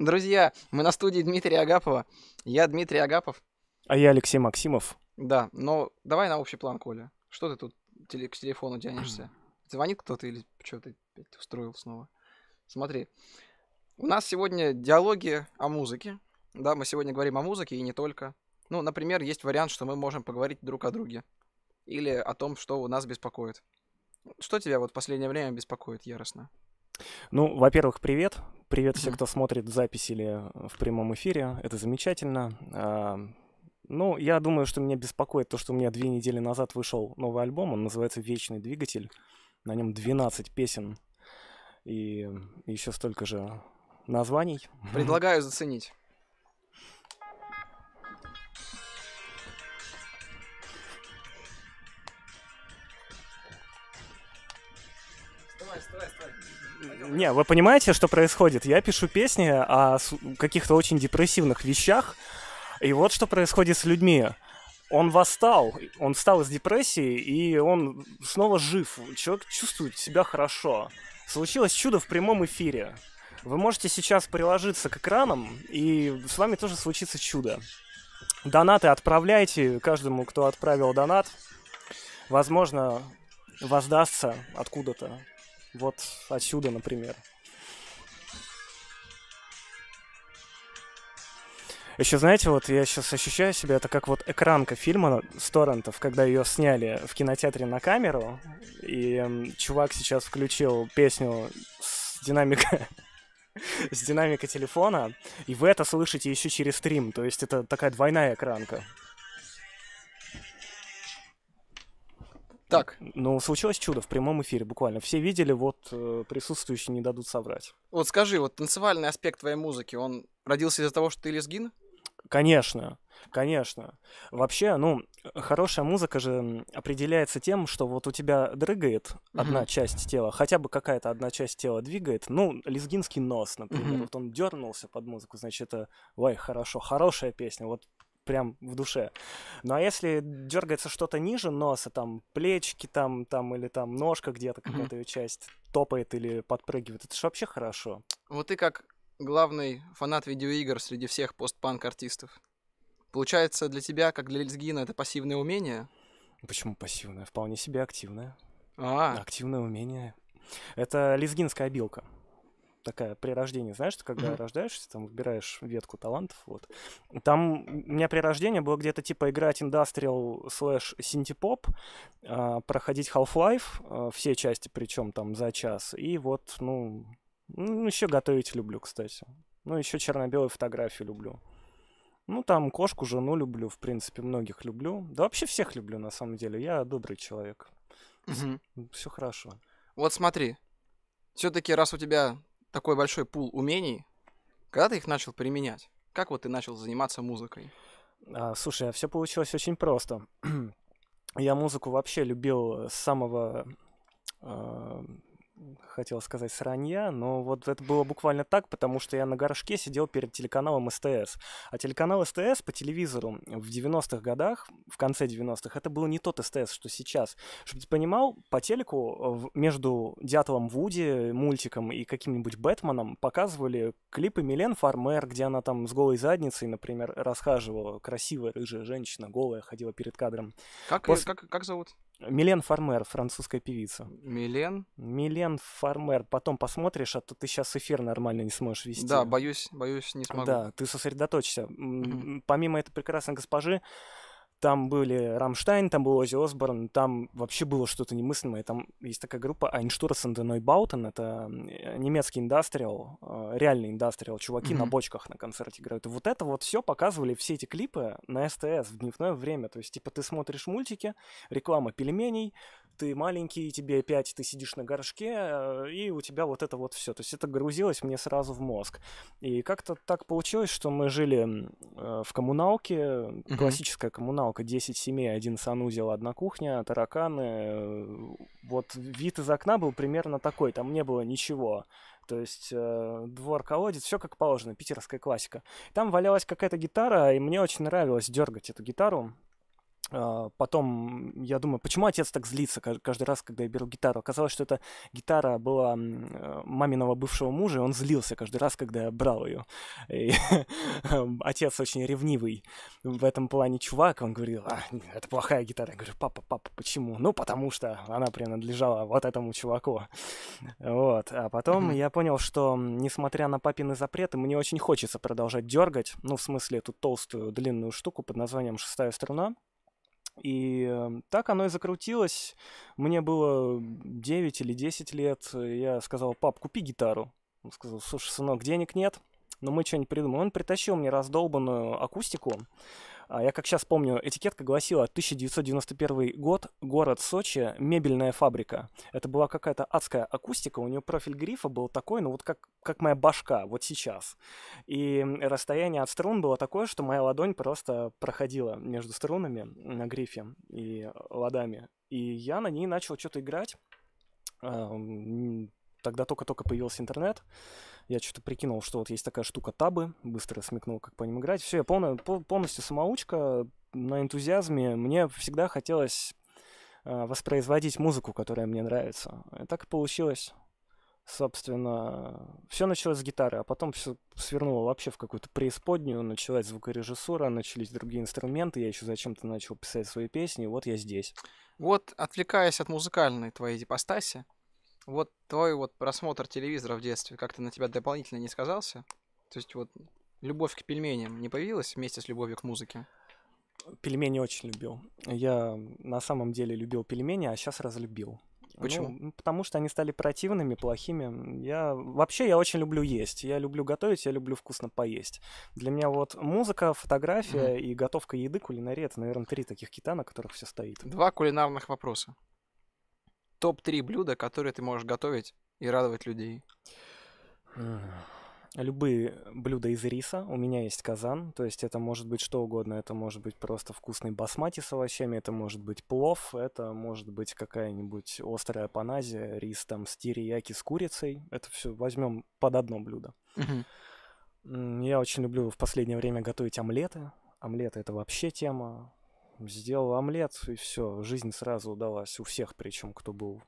Друзья, мы на студии Дмитрия Агапова. Я Дмитрий Агапов. А я Алексей Максимов. Да, но давай на общий план, Коля. Что ты тут теле- к телефону тянешься? Звонит кто-то или что ты устроил снова? Смотри, у нас сегодня диалоги о музыке. Да, мы сегодня говорим о музыке и не только. Ну, например, есть вариант, что мы можем поговорить друг о друге. Или о том, что у нас беспокоит. Что тебя вот в последнее время беспокоит яростно? Ну, во-первых, привет. Привет всем, кто смотрит запись или э, в прямом эфире. Это замечательно. А, ну, я думаю, что меня беспокоит то, что у меня две недели назад вышел новый альбом. Он называется «Вечный двигатель». На нем 12 песен и еще столько же названий. Предлагаю заценить. Вставай, вставай, вставай. Не, вы понимаете, что происходит? Я пишу песни о каких-то очень депрессивных вещах, и вот что происходит с людьми. Он восстал, он встал из депрессии, и он снова жив. Человек чувствует себя хорошо. Случилось чудо в прямом эфире. Вы можете сейчас приложиться к экранам, и с вами тоже случится чудо. Донаты отправляйте каждому, кто отправил донат. Возможно, воздастся откуда-то. Вот отсюда, например. Еще, знаете, вот я сейчас ощущаю себя, это как вот экранка фильма с торрентов, когда ее сняли в кинотеатре на камеру, и чувак сейчас включил песню с динамика с динамика телефона, и вы это слышите еще через стрим, то есть это такая двойная экранка. Так. Ну, случилось чудо в прямом эфире, буквально. Все видели, вот э, присутствующие не дадут соврать. Вот скажи, вот танцевальный аспект твоей музыки, он родился из-за того, что ты лезгин? Конечно, конечно. Вообще, ну, хорошая музыка же определяется тем, что вот у тебя дрыгает одна mm-hmm. часть тела, хотя бы какая-то одна часть тела двигает. Ну, лезгинский нос, например, mm-hmm. вот он дернулся под музыку, значит, это, ой, хорошо, хорошая песня. Вот прям в душе. Ну а если дергается что-то ниже носа, там плечики там, там или там ножка где-то какая-то ее часть топает или подпрыгивает, это же вообще хорошо. Вот ты как главный фанат видеоигр среди всех постпанк-артистов. Получается, для тебя, как для Лизгина, это пассивное умение? Почему пассивное? Вполне себе активное. А. Активное умение. Это лезгинская обилка такая при рождении, знаешь, ты когда mm-hmm. рождаешься, там выбираешь ветку талантов, вот. Там у меня при рождении было где-то типа играть Industrial слэш синтепоп, а, проходить Half-Life, а, все части причем там за час, и вот, ну, ну еще готовить люблю, кстати. Ну, еще черно-белые фотографии люблю. Ну, там кошку, жену люблю, в принципе, многих люблю. Да вообще всех люблю, на самом деле. Я добрый человек. Угу. Все хорошо. Вот смотри. Все-таки, раз у тебя такой большой пул умений, когда ты их начал применять? Как вот ты начал заниматься музыкой? А, слушай, а все получилось очень просто. Я музыку вообще любил с самого а, хотел сказать сранья, но вот это было буквально так, потому что я на горшке сидел перед телеканалом СТС. А телеканал СТС по телевизору в 90-х годах, в конце 90-х, это был не тот СТС, что сейчас. Чтобы ты понимал, по телеку э, между Дятлом Вуди, мультиком и каким-нибудь Бэтменом показывали клипы Милен Фармер, где она там с голой задницей, например, расхаживала. Красивая рыжая женщина, голая, ходила перед кадром. Как, После... как, как зовут? Милен Фармер, французская певица. Милен? Милен Фармер. Потом посмотришь, а то ты сейчас эфир нормально не сможешь вести. Да, боюсь, боюсь, не смогу. Да, ты сосредоточься. Помимо этой прекрасной госпожи, там были Рамштайн, там был Ози Осборн, там вообще было что-то немыслимое. Там есть такая группа Айнштурс и Баутен, это э, немецкий индастриал, э, реальный индастриал, чуваки mm-hmm. на бочках на концерте играют. И вот это вот все показывали, все эти клипы на СТС в дневное время. То есть, типа, ты смотришь мультики, реклама пельменей, ты маленький, тебе 5, ты сидишь на горшке, э, и у тебя вот это вот все. То есть это грузилось мне сразу в мозг. И как-то так получилось, что мы жили э, в коммуналке, классическая коммуналка, 10 семей, один санузел, одна кухня, тараканы. Вот вид из окна был примерно такой, там не было ничего. То есть э, двор колодец, все как положено, питерская классика. Там валялась какая-то гитара, и мне очень нравилось дергать эту гитару. А, потом я думаю, почему отец так злится каждый раз, когда я беру гитару. Оказалось, что эта гитара была э, маминого бывшего мужа, и он злился каждый раз, когда я брал ее. И отец очень ревнивый в этом плане чувак. Он говорил, а, это плохая гитара. Я говорю, папа, папа, почему? Ну, потому что она принадлежала вот этому чуваку. Вот. А потом я понял, что, несмотря на папины запреты, мне очень хочется продолжать дергать. Ну, в смысле, эту толстую длинную штуку под названием «Шестая струна». И эм, так оно и закрутилось. Мне было 9 или 10 лет. Я сказал, пап, купи гитару. Он сказал, слушай, сынок, денег нет, но мы что-нибудь придумаем. Он притащил мне раздолбанную акустику, а, я как сейчас помню, этикетка гласила 1991 год, город Сочи, мебельная фабрика. Это была какая-то адская акустика, у нее профиль грифа был такой, ну вот как, как моя башка вот сейчас. И расстояние от струн было такое, что моя ладонь просто проходила между струнами на грифе и ладами. И я на ней начал что-то играть. Тогда только-только появился интернет. Я что-то прикинул, что вот есть такая штука табы, быстро смекнул, как по ним играть. Все, я полная, полностью самоучка на энтузиазме. Мне всегда хотелось а, воспроизводить музыку, которая мне нравится. И так и получилось. Собственно, все началось с гитары, а потом все свернуло вообще в какую-то преисподнюю, началась звукорежиссура, начались другие инструменты, я еще зачем-то начал писать свои песни, и вот я здесь. Вот, отвлекаясь от музыкальной твоей депостаси, вот твой вот просмотр телевизора в детстве как-то на тебя дополнительно не сказался? То есть вот любовь к пельменям не появилась вместе с любовью к музыке? Пельмени очень любил. Я на самом деле любил пельмени, а сейчас разлюбил. Почему? Ну, потому что они стали противными, плохими. Я вообще я очень люблю есть. Я люблю готовить, я люблю вкусно поесть. Для меня вот музыка, фотография mm-hmm. и готовка еды, кулинария это, наверное, три таких кита, на которых все стоит. Два кулинарных вопроса топ-3 блюда, которые ты можешь готовить и радовать людей? Любые блюда из риса. У меня есть казан, то есть это может быть что угодно. Это может быть просто вкусный басмати с овощами, это может быть плов, это может быть какая-нибудь острая паназия, рис там с тирияки с курицей. Это все возьмем под одно блюдо. Я очень люблю в последнее время готовить омлеты. Омлеты это вообще тема сделал омлет, и все, жизнь сразу удалась. У всех причем, кто был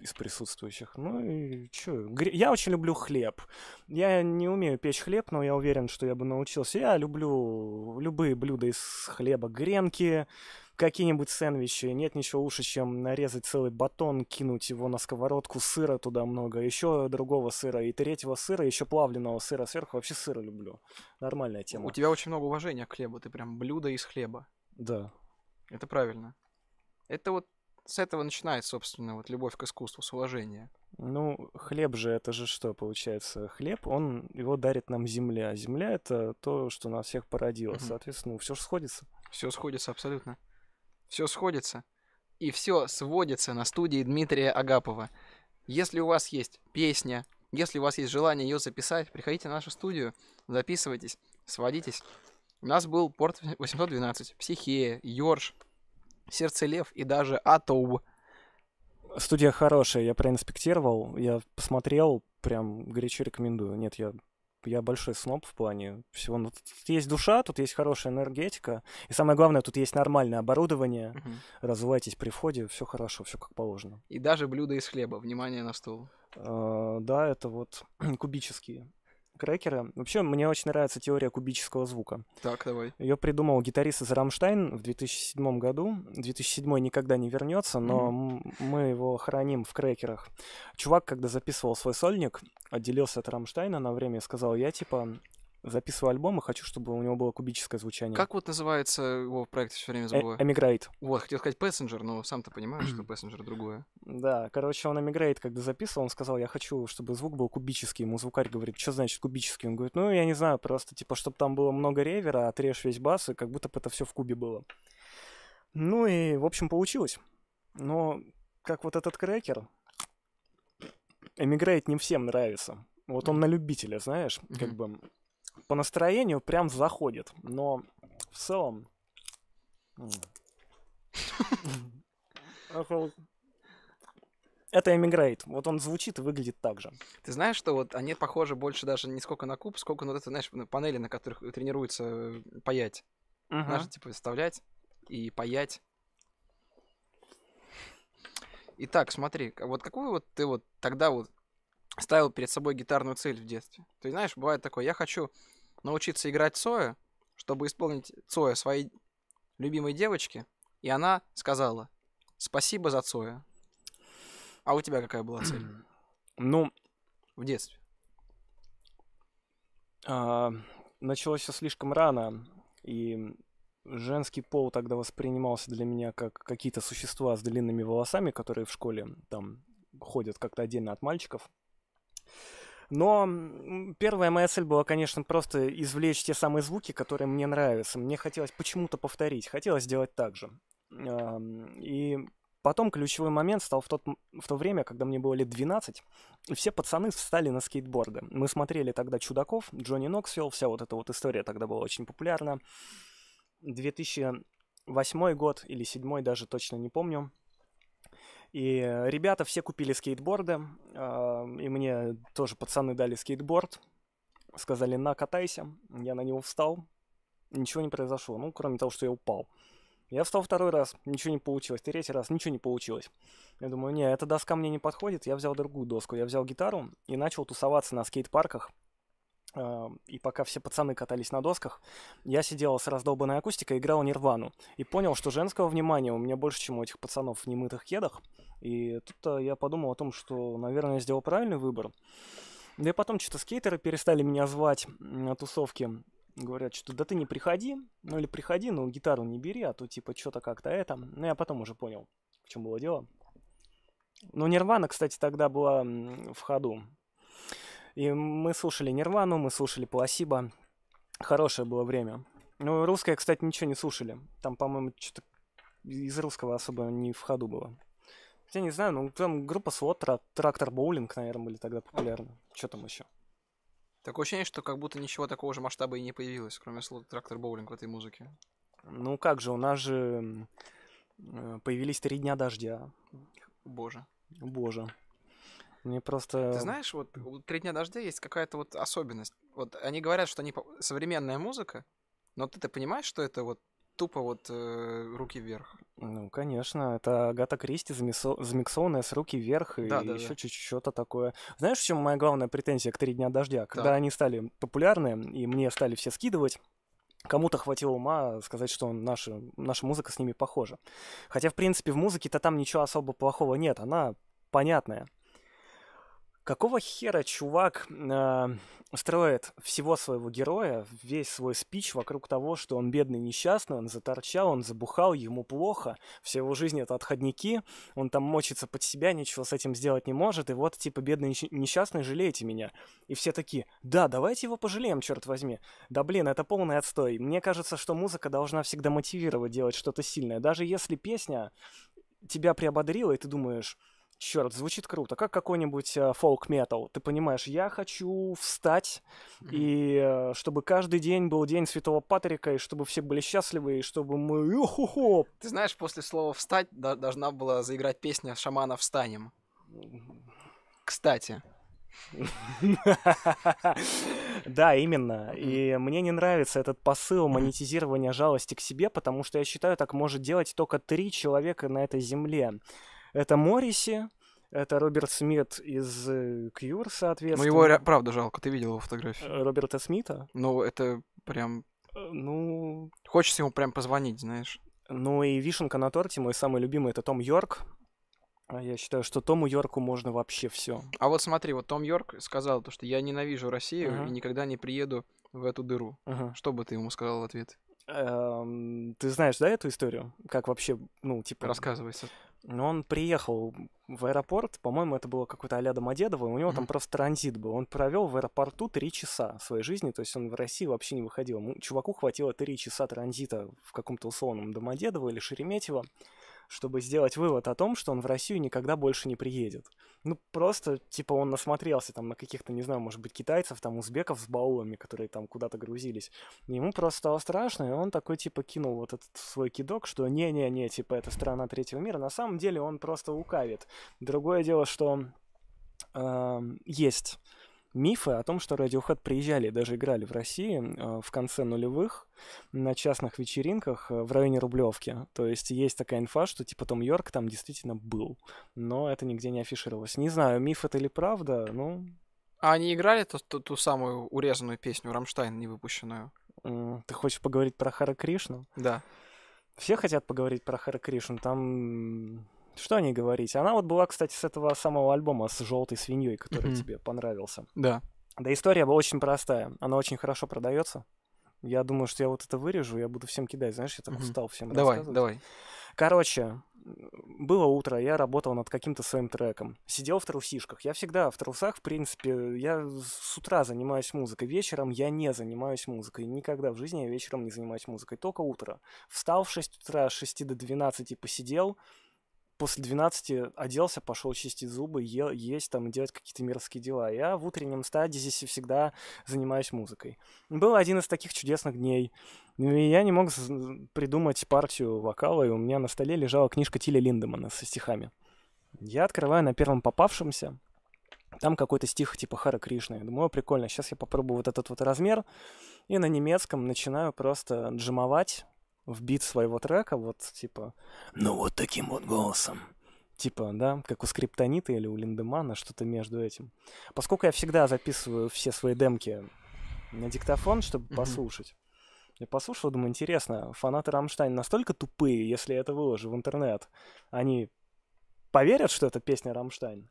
из присутствующих. Ну и чё? Я очень люблю хлеб. Я не умею печь хлеб, но я уверен, что я бы научился. Я люблю любые блюда из хлеба. Гренки, какие-нибудь сэндвичи. Нет ничего лучше, чем нарезать целый батон, кинуть его на сковородку, сыра туда много, еще другого сыра и третьего сыра, еще плавленного сыра сверху. Вообще сыра люблю. Нормальная тема. У тебя очень много уважения к хлебу. Ты прям блюдо из хлеба. Да. Это правильно. Это вот с этого начинает, собственно, вот любовь к искусству, с уважения. Ну, хлеб же, это же что, получается? Хлеб, он, его дарит нам земля. Земля — это то, что нас всех породило. Угу. Соответственно, ну, все сходится. Все сходится, абсолютно. Все сходится. И все сводится на студии Дмитрия Агапова. Если у вас есть песня, если у вас есть желание ее записать, приходите на нашу студию, записывайтесь, сводитесь. У нас был порт 812, Психея, Йорш, Лев и даже Атоу. Студия хорошая, я проинспектировал, я посмотрел, прям горячо рекомендую. Нет, я я большой сноб в плане всего. Но тут есть душа, тут есть хорошая энергетика. И самое главное, тут есть нормальное оборудование. Угу. Развивайтесь при входе, все хорошо, все как положено. И даже блюда из хлеба. Внимание на стол. Э, да, это вот кубические. Крекера. Вообще, мне очень нравится теория кубического звука. Так, давай. Ее придумал гитарист из Рамштайн в 2007 году. 2007 никогда не вернется, но mm-hmm. мы его храним в Крекерах. Чувак, когда записывал свой сольник, отделился от Рамштайна на время и сказал, я, типа, записывал альбом, и хочу, чтобы у него было кубическое звучание. Как вот называется его проект, все время э, забываю? Эмигрейт. Вот, хотел сказать Passenger, но сам то понимаешь, что Passenger другое. Да, короче, он Эмигрейт, когда записывал, он сказал, я хочу, чтобы звук был кубический. Ему звукарь говорит, что значит кубический? Он говорит, ну, я не знаю, просто, типа, чтобы там было много ревера, отрежь а весь бас, и как будто бы это все в кубе было. Ну и, в общем, получилось. Но как вот этот крекер, Эмигрейт не всем нравится. Вот он на любителя, знаешь, как бы по настроению прям заходит. Но в целом... Это эмигрейт. Вот он звучит и выглядит так же. Ты знаешь, что вот они похожи больше даже не сколько на куб, сколько на вот это, знаешь, на панели, на которых тренируется э, паять. Угу. Знаешь, типа вставлять и паять. Итак, смотри, вот какую вот ты вот тогда вот ставил перед собой гитарную цель в детстве. Ты знаешь, бывает такое, я хочу научиться играть Цоя, чтобы исполнить Цоя своей любимой девочке, и она сказала, спасибо за Цоя. А у тебя какая была цель? Ну, в детстве. А, началось все слишком рано, и женский пол тогда воспринимался для меня как какие-то существа с длинными волосами, которые в школе там ходят как-то отдельно от мальчиков. Но первая моя цель была, конечно, просто извлечь те самые звуки, которые мне нравятся. Мне хотелось почему-то повторить, хотелось сделать так же. И потом ключевой момент стал в, тот, в то время, когда мне было лет 12, и все пацаны встали на скейтборды. Мы смотрели тогда «Чудаков», Джонни Ноксвилл, вся вот эта вот история тогда была очень популярна. 2008 год или 2007, даже точно не помню. И э, ребята все купили скейтборды, эм, и мне тоже пацаны дали скейтборд, сказали «на, катайся». Я на него встал, ничего не произошло, ну, кроме того, что я упал. Я встал второй раз, ничего не получилось. Третий раз, ничего не получилось. Я думаю, не, эта доска мне не подходит. Я взял другую доску. Я взял гитару и начал тусоваться на скейт-парках. А, и пока все пацаны катались на досках, я сидел с раздолбанной акустикой, играл Нирвану. И понял, что женского внимания у меня больше, чем у этих пацанов в немытых кедах. И тут я подумал о том, что, наверное, я сделал правильный выбор. Да и потом что-то скейтеры перестали меня звать на тусовки. Говорят, что да ты не приходи, ну или приходи, но гитару не бери, а то типа что-то как-то это. Ну я потом уже понял, в чем было дело. Но Нирвана, кстати, тогда была в ходу. И мы слушали Нирвану, мы слушали Пласиба. Хорошее было время. Ну, русское, кстати, ничего не слушали. Там, по-моему, что-то из русского особо не в ходу было. Я не знаю, ну там группа Слот, Трактор Боулинг, наверное, были тогда популярны. Что там еще? Такое ощущение, что как будто ничего такого же масштаба и не появилось, кроме слота Трактор Боулинг в этой музыке. Ну как же, у нас же э, появились три дня дождя. Боже. Боже. Мне просто... Ты знаешь, вот у «Три дня дождя» есть какая-то вот особенность. Вот они говорят, что они современная музыка, но ты-то понимаешь, что это вот тупо вот э, руки вверх. Ну, конечно, это Агата Кристи замесо... замиксованная с руки вверх и да, еще да. чуть-чуть что-то такое. Знаешь, в чем моя главная претензия к «Три дня дождя»? Когда да. они стали популярны, и мне стали все скидывать, Кому-то хватило ума сказать, что наша, наша музыка с ними похожа. Хотя, в принципе, в музыке-то там ничего особо плохого нет, она понятная. Какого хера чувак э, эм, строит всего своего героя, весь свой спич вокруг того, что он бедный, несчастный, он заторчал, он забухал, ему плохо, вся его жизнь это отходники, он там мочится под себя, ничего с этим сделать не может, и вот типа бедный, несчастный, жалейте меня. И все такие, да, давайте его пожалеем, черт возьми. Да блин, это полный отстой. Мне кажется, что музыка должна всегда мотивировать делать что-то сильное, даже если песня тебя приободрила, и ты думаешь, черт, звучит круто, как какой-нибудь э, фолк-метал. Ты понимаешь, я хочу встать, mm-hmm. и э, чтобы каждый день был день Святого Патрика, и чтобы все были счастливы, и чтобы мы... хо Ты знаешь, после слова «встать» должна была заиграть песня «Шамана встанем». Кстати. Да, именно. И мне не нравится этот посыл монетизирования жалости к себе, потому что я считаю, так может делать только три человека на этой земле. Это Морриси, это Роберт Смит из э, Кьюр, соответственно. Ну, его, правда, жалко, ты видел его фотографию. Э, Роберта Смита? Ну, это прям... Э, ну... Хочется ему прям позвонить, знаешь. Ну и вишенка на торте, мой самый любимый, это Том Йорк. А я считаю, что Тому Йорку можно вообще все. А вот смотри, вот Том Йорк сказал то, что я ненавижу Россию uh-huh. и никогда не приеду в эту дыру. Uh-huh. Что бы ты ему сказал в ответ? Эм, ты знаешь, да, эту историю? Как вообще, ну, типа... Рассказывается. Ну, он приехал в аэропорт, по-моему, это было какое-то а-ля Домодедово, у него mm-hmm. там просто транзит был. Он провел в аэропорту три часа своей жизни, то есть он в России вообще не выходил. Чуваку хватило три часа транзита в каком-то условном Домодедово или Шереметьево чтобы сделать вывод о том, что он в Россию никогда больше не приедет. Ну, просто, типа, он насмотрелся там на каких-то, не знаю, может быть, китайцев, там, узбеков с баулами, которые там куда-то грузились. ему просто стало страшно, и он такой, типа, кинул вот этот свой кидок, что не-не-не, типа, это страна третьего мира. На самом деле он просто лукавит. Другое дело, что э, есть мифы о том, что Radiohead приезжали и даже играли в России э, в конце нулевых на частных вечеринках э, в районе Рублевки. То есть есть такая инфа, что типа Том Йорк там действительно был, но это нигде не афишировалось. Не знаю, миф это или правда, ну... А они играли ту, ту, ту самую урезанную песню Рамштайн, не выпущенную? Ты хочешь поговорить про Хара Кришну? Да. Все хотят поговорить про Хара Кришну. Там что не говорить. Она вот была, кстати, с этого самого альбома с желтой свиньей, который mm-hmm. тебе понравился. Да. Да, история была очень простая. Она очень хорошо продается. Я думаю, что я вот это вырежу, я буду всем кидать. Знаешь, я так mm-hmm. устал всем давай, рассказывать. Давай, давай. Короче, было утро, я работал над каким-то своим треком. Сидел в трусишках. Я всегда в трусах, в принципе, я с утра занимаюсь музыкой. Вечером я не занимаюсь музыкой. Никогда в жизни я вечером не занимаюсь музыкой. Только утро. Встал в 6 утра, с 6 до 12 посидел, после 12 оделся, пошел чистить зубы, е- есть там и делать какие-то мирские дела. Я в утреннем стадии стадисе всегда занимаюсь музыкой. Был один из таких чудесных дней. Ну, и я не мог придумать партию вокала, и у меня на столе лежала книжка Тиля Линдемана со стихами. Я открываю на первом попавшемся, там какой-то стих типа Хара Кришны. Думаю, прикольно, сейчас я попробую вот этот вот размер. И на немецком начинаю просто джимовать в бит своего трека, вот типа, ну вот таким вот голосом. Типа, да, как у Скриптонита или у Линдемана, что-то между этим. Поскольку я всегда записываю все свои демки на диктофон, чтобы mm-hmm. послушать. Я послушал, думаю, интересно, фанаты Рамштайн настолько тупые, если я это выложу в интернет, они поверят, что это песня Рамштайн?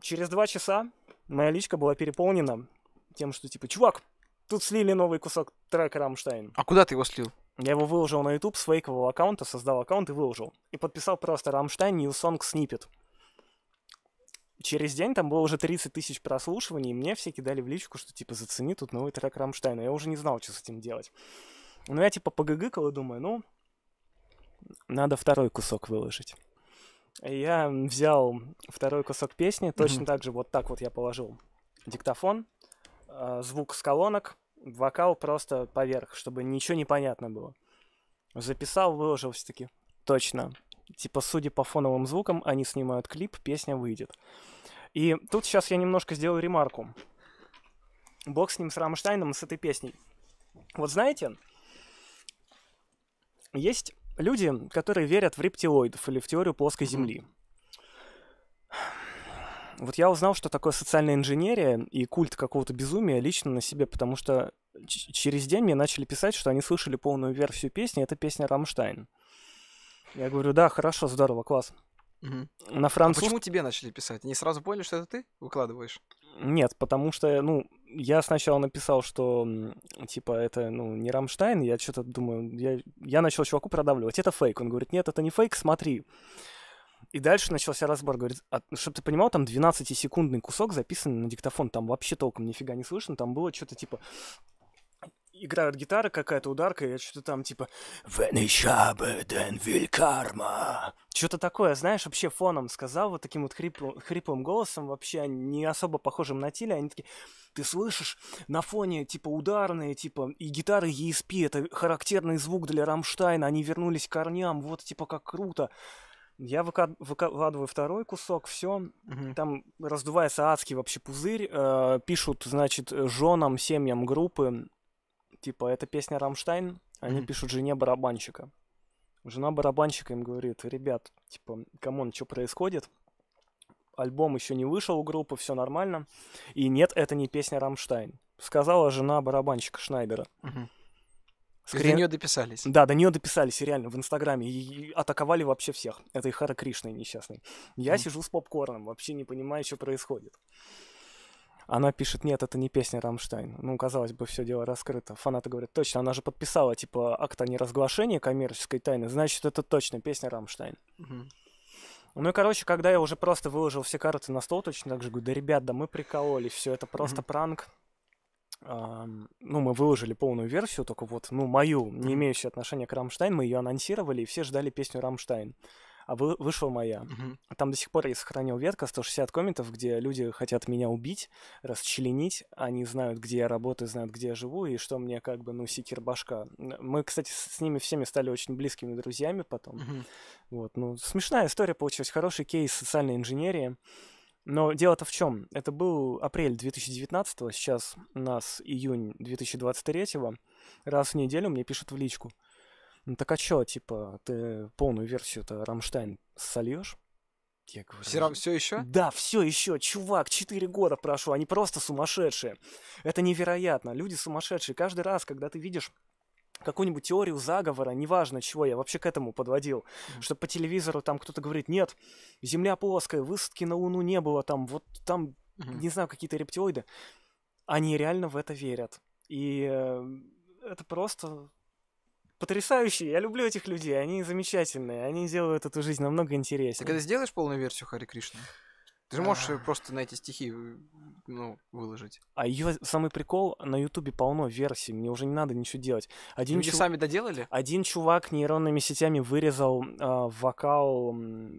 Через два часа моя личка была переполнена тем, что типа, чувак, Тут слили новый кусок трека Рамштайн. А куда ты его слил? Я его выложил на YouTube с фейкового аккаунта, создал аккаунт и выложил. И подписал просто Рамштайн New Song Snippet. Через день там было уже 30 тысяч прослушиваний, и мне все кидали в личку, что типа зацени тут новый трек Рамштайна. Я уже не знал, что с этим делать. Но ну, я типа погыгыкал и думаю, ну, надо второй кусок выложить. И я взял второй кусок песни, точно mm-hmm. так же вот так вот я положил диктофон, Э, звук с колонок, вокал просто поверх, чтобы ничего не понятно было. Записал, выложил все-таки. Точно. Типа, судя по фоновым звукам, они снимают клип, песня выйдет. И тут сейчас я немножко сделаю ремарку. Бог с ним, с Рамштайном, с этой песней. Вот знаете, есть люди, которые верят в рептилоидов или в теорию плоской Земли. Mm-hmm. Вот я узнал, что такое социальная инженерия и культ какого-то безумия лично на себе, потому что через день мне начали писать, что они слышали полную версию песни, это песня «Рамштайн». Я говорю, да, хорошо, здорово, класс. Угу. На а француз... а почему тебе начали писать? Они сразу поняли, что это ты выкладываешь? Нет, потому что, ну, я сначала написал, что, типа, это, ну, не Рамштайн, я что-то думаю, я, я начал чуваку продавливать, это фейк. Он говорит, нет, это не фейк, смотри. И дальше начался разбор. Говорит, а, ну, чтобы ты понимал, там 12-секундный кусок записан на диктофон. Там вообще толком нифига не слышно. Там было что-то типа играют гитара, какая-то ударка, и что-то там типа карма». Что-то такое, знаешь, вообще фоном сказал, вот таким вот хриплым, хриплым голосом, вообще не особо похожим на Тиля, они такие «Ты слышишь? На фоне, типа, ударные, типа, и гитары ESP, это характерный звук для Рамштайна, они вернулись к корням, вот, типа, как круто». Я выкладываю второй кусок, все. Угу. Там раздувается адский вообще пузырь. Э, пишут, значит, женам, семьям группы. Типа, это песня Рамштайн. Они угу. пишут жене барабанщика. Жена барабанщика им говорит: ребят, типа, камон, что происходит? Альбом еще не вышел у группы, все нормально. И нет, это не песня Рамштайн. Сказала жена барабанщика Шнайдера. Угу. Скорее... До нее дописались. Да, до нее дописались, реально, в Инстаграме. И, атаковали вообще всех. Это и Хара Кришной несчастный. Я mm. сижу с попкорном, вообще не понимаю, что происходит. Она пишет, нет, это не песня Рамштайн. Ну, казалось бы, все дело раскрыто. Фанаты говорят, точно, она же подписала, типа, акт о неразглашении коммерческой тайны, значит, это точно песня Рамштайн. mm Ну и, короче, когда я уже просто выложил все карты на стол, точно так же говорю, да, ребят, да мы прикололись, все это просто mm пранк ну, мы выложили полную версию, только вот, ну, мою, не имеющую отношения к Рамштайн, мы ее анонсировали, и все ждали песню Рамштайн. А вы, вышла моя. Mm-hmm. Там до сих пор я сохранил ветка 160 комментов, где люди хотят меня убить, расчленить. Они знают, где я работаю, знают, где я живу, и что мне как бы, ну, секир башка. Мы, кстати, с ними всеми стали очень близкими друзьями потом. Mm-hmm. Вот, ну, смешная история получилась, хороший кейс социальной инженерии. mm но дело-то в чем? Это был апрель 2019, сейчас у нас июнь 2023. Раз в неделю мне пишут в личку. Ну так а чё, типа, ты полную версию-то Рамштайн сольешь? Я говорю, все, все еще? Да, все еще. Чувак, 4 года прошу, они просто сумасшедшие. Это невероятно. Люди сумасшедшие. Каждый раз, когда ты видишь какую-нибудь теорию заговора, неважно чего, я вообще к этому подводил, mm-hmm. что по телевизору там кто-то говорит, нет, Земля плоская, высадки на Луну не было, там вот там, mm-hmm. не знаю, какие-то рептилоиды. Они реально в это верят. И э, это просто потрясающие. Я люблю этих людей, они замечательные, они делают эту жизнь намного интереснее. Так это сделаешь полную версию Хари Кришны? Ты же можешь а... просто на эти стихи э, ну, выложить. А ее самый прикол, на Ютубе полно версий, мне уже не надо ничего делать. Один Люди чу... сами доделали? Один чувак нейронными сетями вырезал э, вокал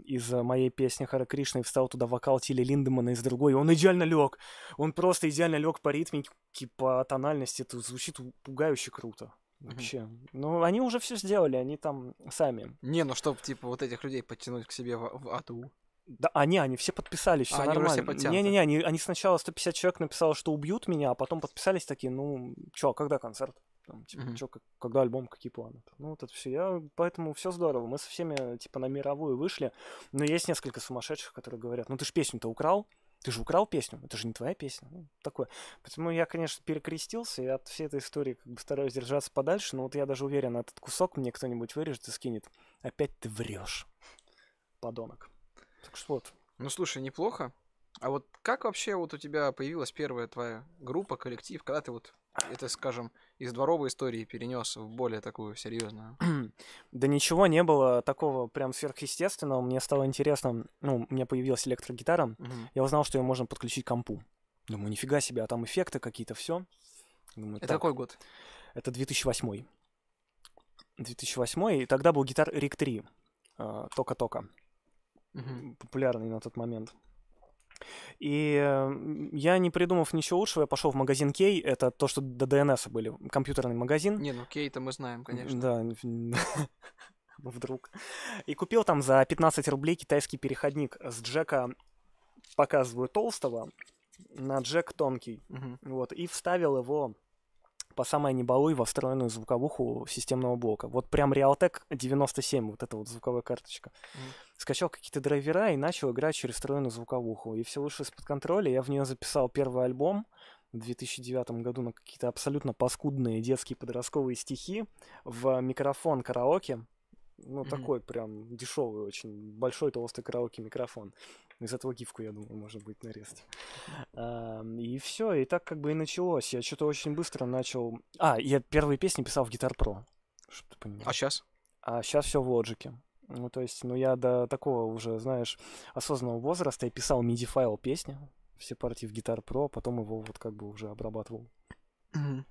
из моей песни Хара Кришна и встал туда вокал Тилли Линдемана из другой, он идеально лег. Он просто идеально лег по ритмике, по тональности, это звучит пугающе круто. Вообще. Mm-hmm. Ну, они уже все сделали, они там сами. Не, ну чтобы типа вот этих людей подтянуть к себе в, в аду. Да, они, они все подписались, все а, нормально. Не-не-не, они, они сначала 150 человек написало, что убьют меня, а потом подписались такие, ну, чё, а когда концерт? Там, типа, mm-hmm. чё, как, когда альбом, какие планы? Ну, вот это все. Я, поэтому все здорово. Мы со всеми, типа, на мировую вышли. Но есть несколько сумасшедших, которые говорят, ну, ты же песню-то украл. Ты же украл песню, это же не твоя песня. Ну, такое. Поэтому я, конечно, перекрестился, и от всей этой истории как бы стараюсь держаться подальше, но вот я даже уверен, этот кусок мне кто-нибудь вырежет и скинет. Опять ты врешь, подонок. Вот. Ну слушай, неплохо. А вот как вообще вот у тебя появилась первая твоя группа, коллектив, когда ты вот это, скажем, из дворовой истории перенес в более такую серьезную? да ничего не было такого прям сверхъестественного. Мне стало интересно, ну, у меня появилась электрогитара, я узнал, что ее можно подключить к компу. Думаю, нифига себе, а там эффекты какие-то, все. Думаю, это так. какой год? Это 2008. 2008, и тогда был гитар Рик 3, э, Тока-тока. Э, угу. популярный на тот момент. И я, не придумав ничего лучшего, я пошел в магазин Кей. Это то, что до ДНС были, компьютерный магазин. Не, ну Кей-то мы знаем, конечно. Да, вдруг. И купил там за 15 рублей китайский переходник с Джека, показываю толстого, на Джек тонкий. Угу. Вот, и вставил его по самой неболы во встроенную звуковуху системного блока. Вот прям Realtek 97, вот эта вот звуковая карточка. Mm. Скачал какие-то драйвера и начал играть через встроенную звуковуху. И все вышло из-под контроля. Я в нее записал первый альбом в 2009 году на какие-то абсолютно паскудные детские подростковые стихи в микрофон караоке ну, такой прям дешевый, очень большой толстый караоке микрофон. Из этого гифку, я думаю, можно будет нарезать. А, и все, и так как бы и началось. Я что-то очень быстро начал... А, я первые песни писал в Guitar Pro, чтобы ты а понимал. А сейчас? А сейчас все в Logic. Ну, то есть, ну, я до такого уже, знаешь, осознанного возраста я писал MIDI-файл песни, все партии в Guitar Pro, а потом его вот как бы уже обрабатывал. Mm-hmm.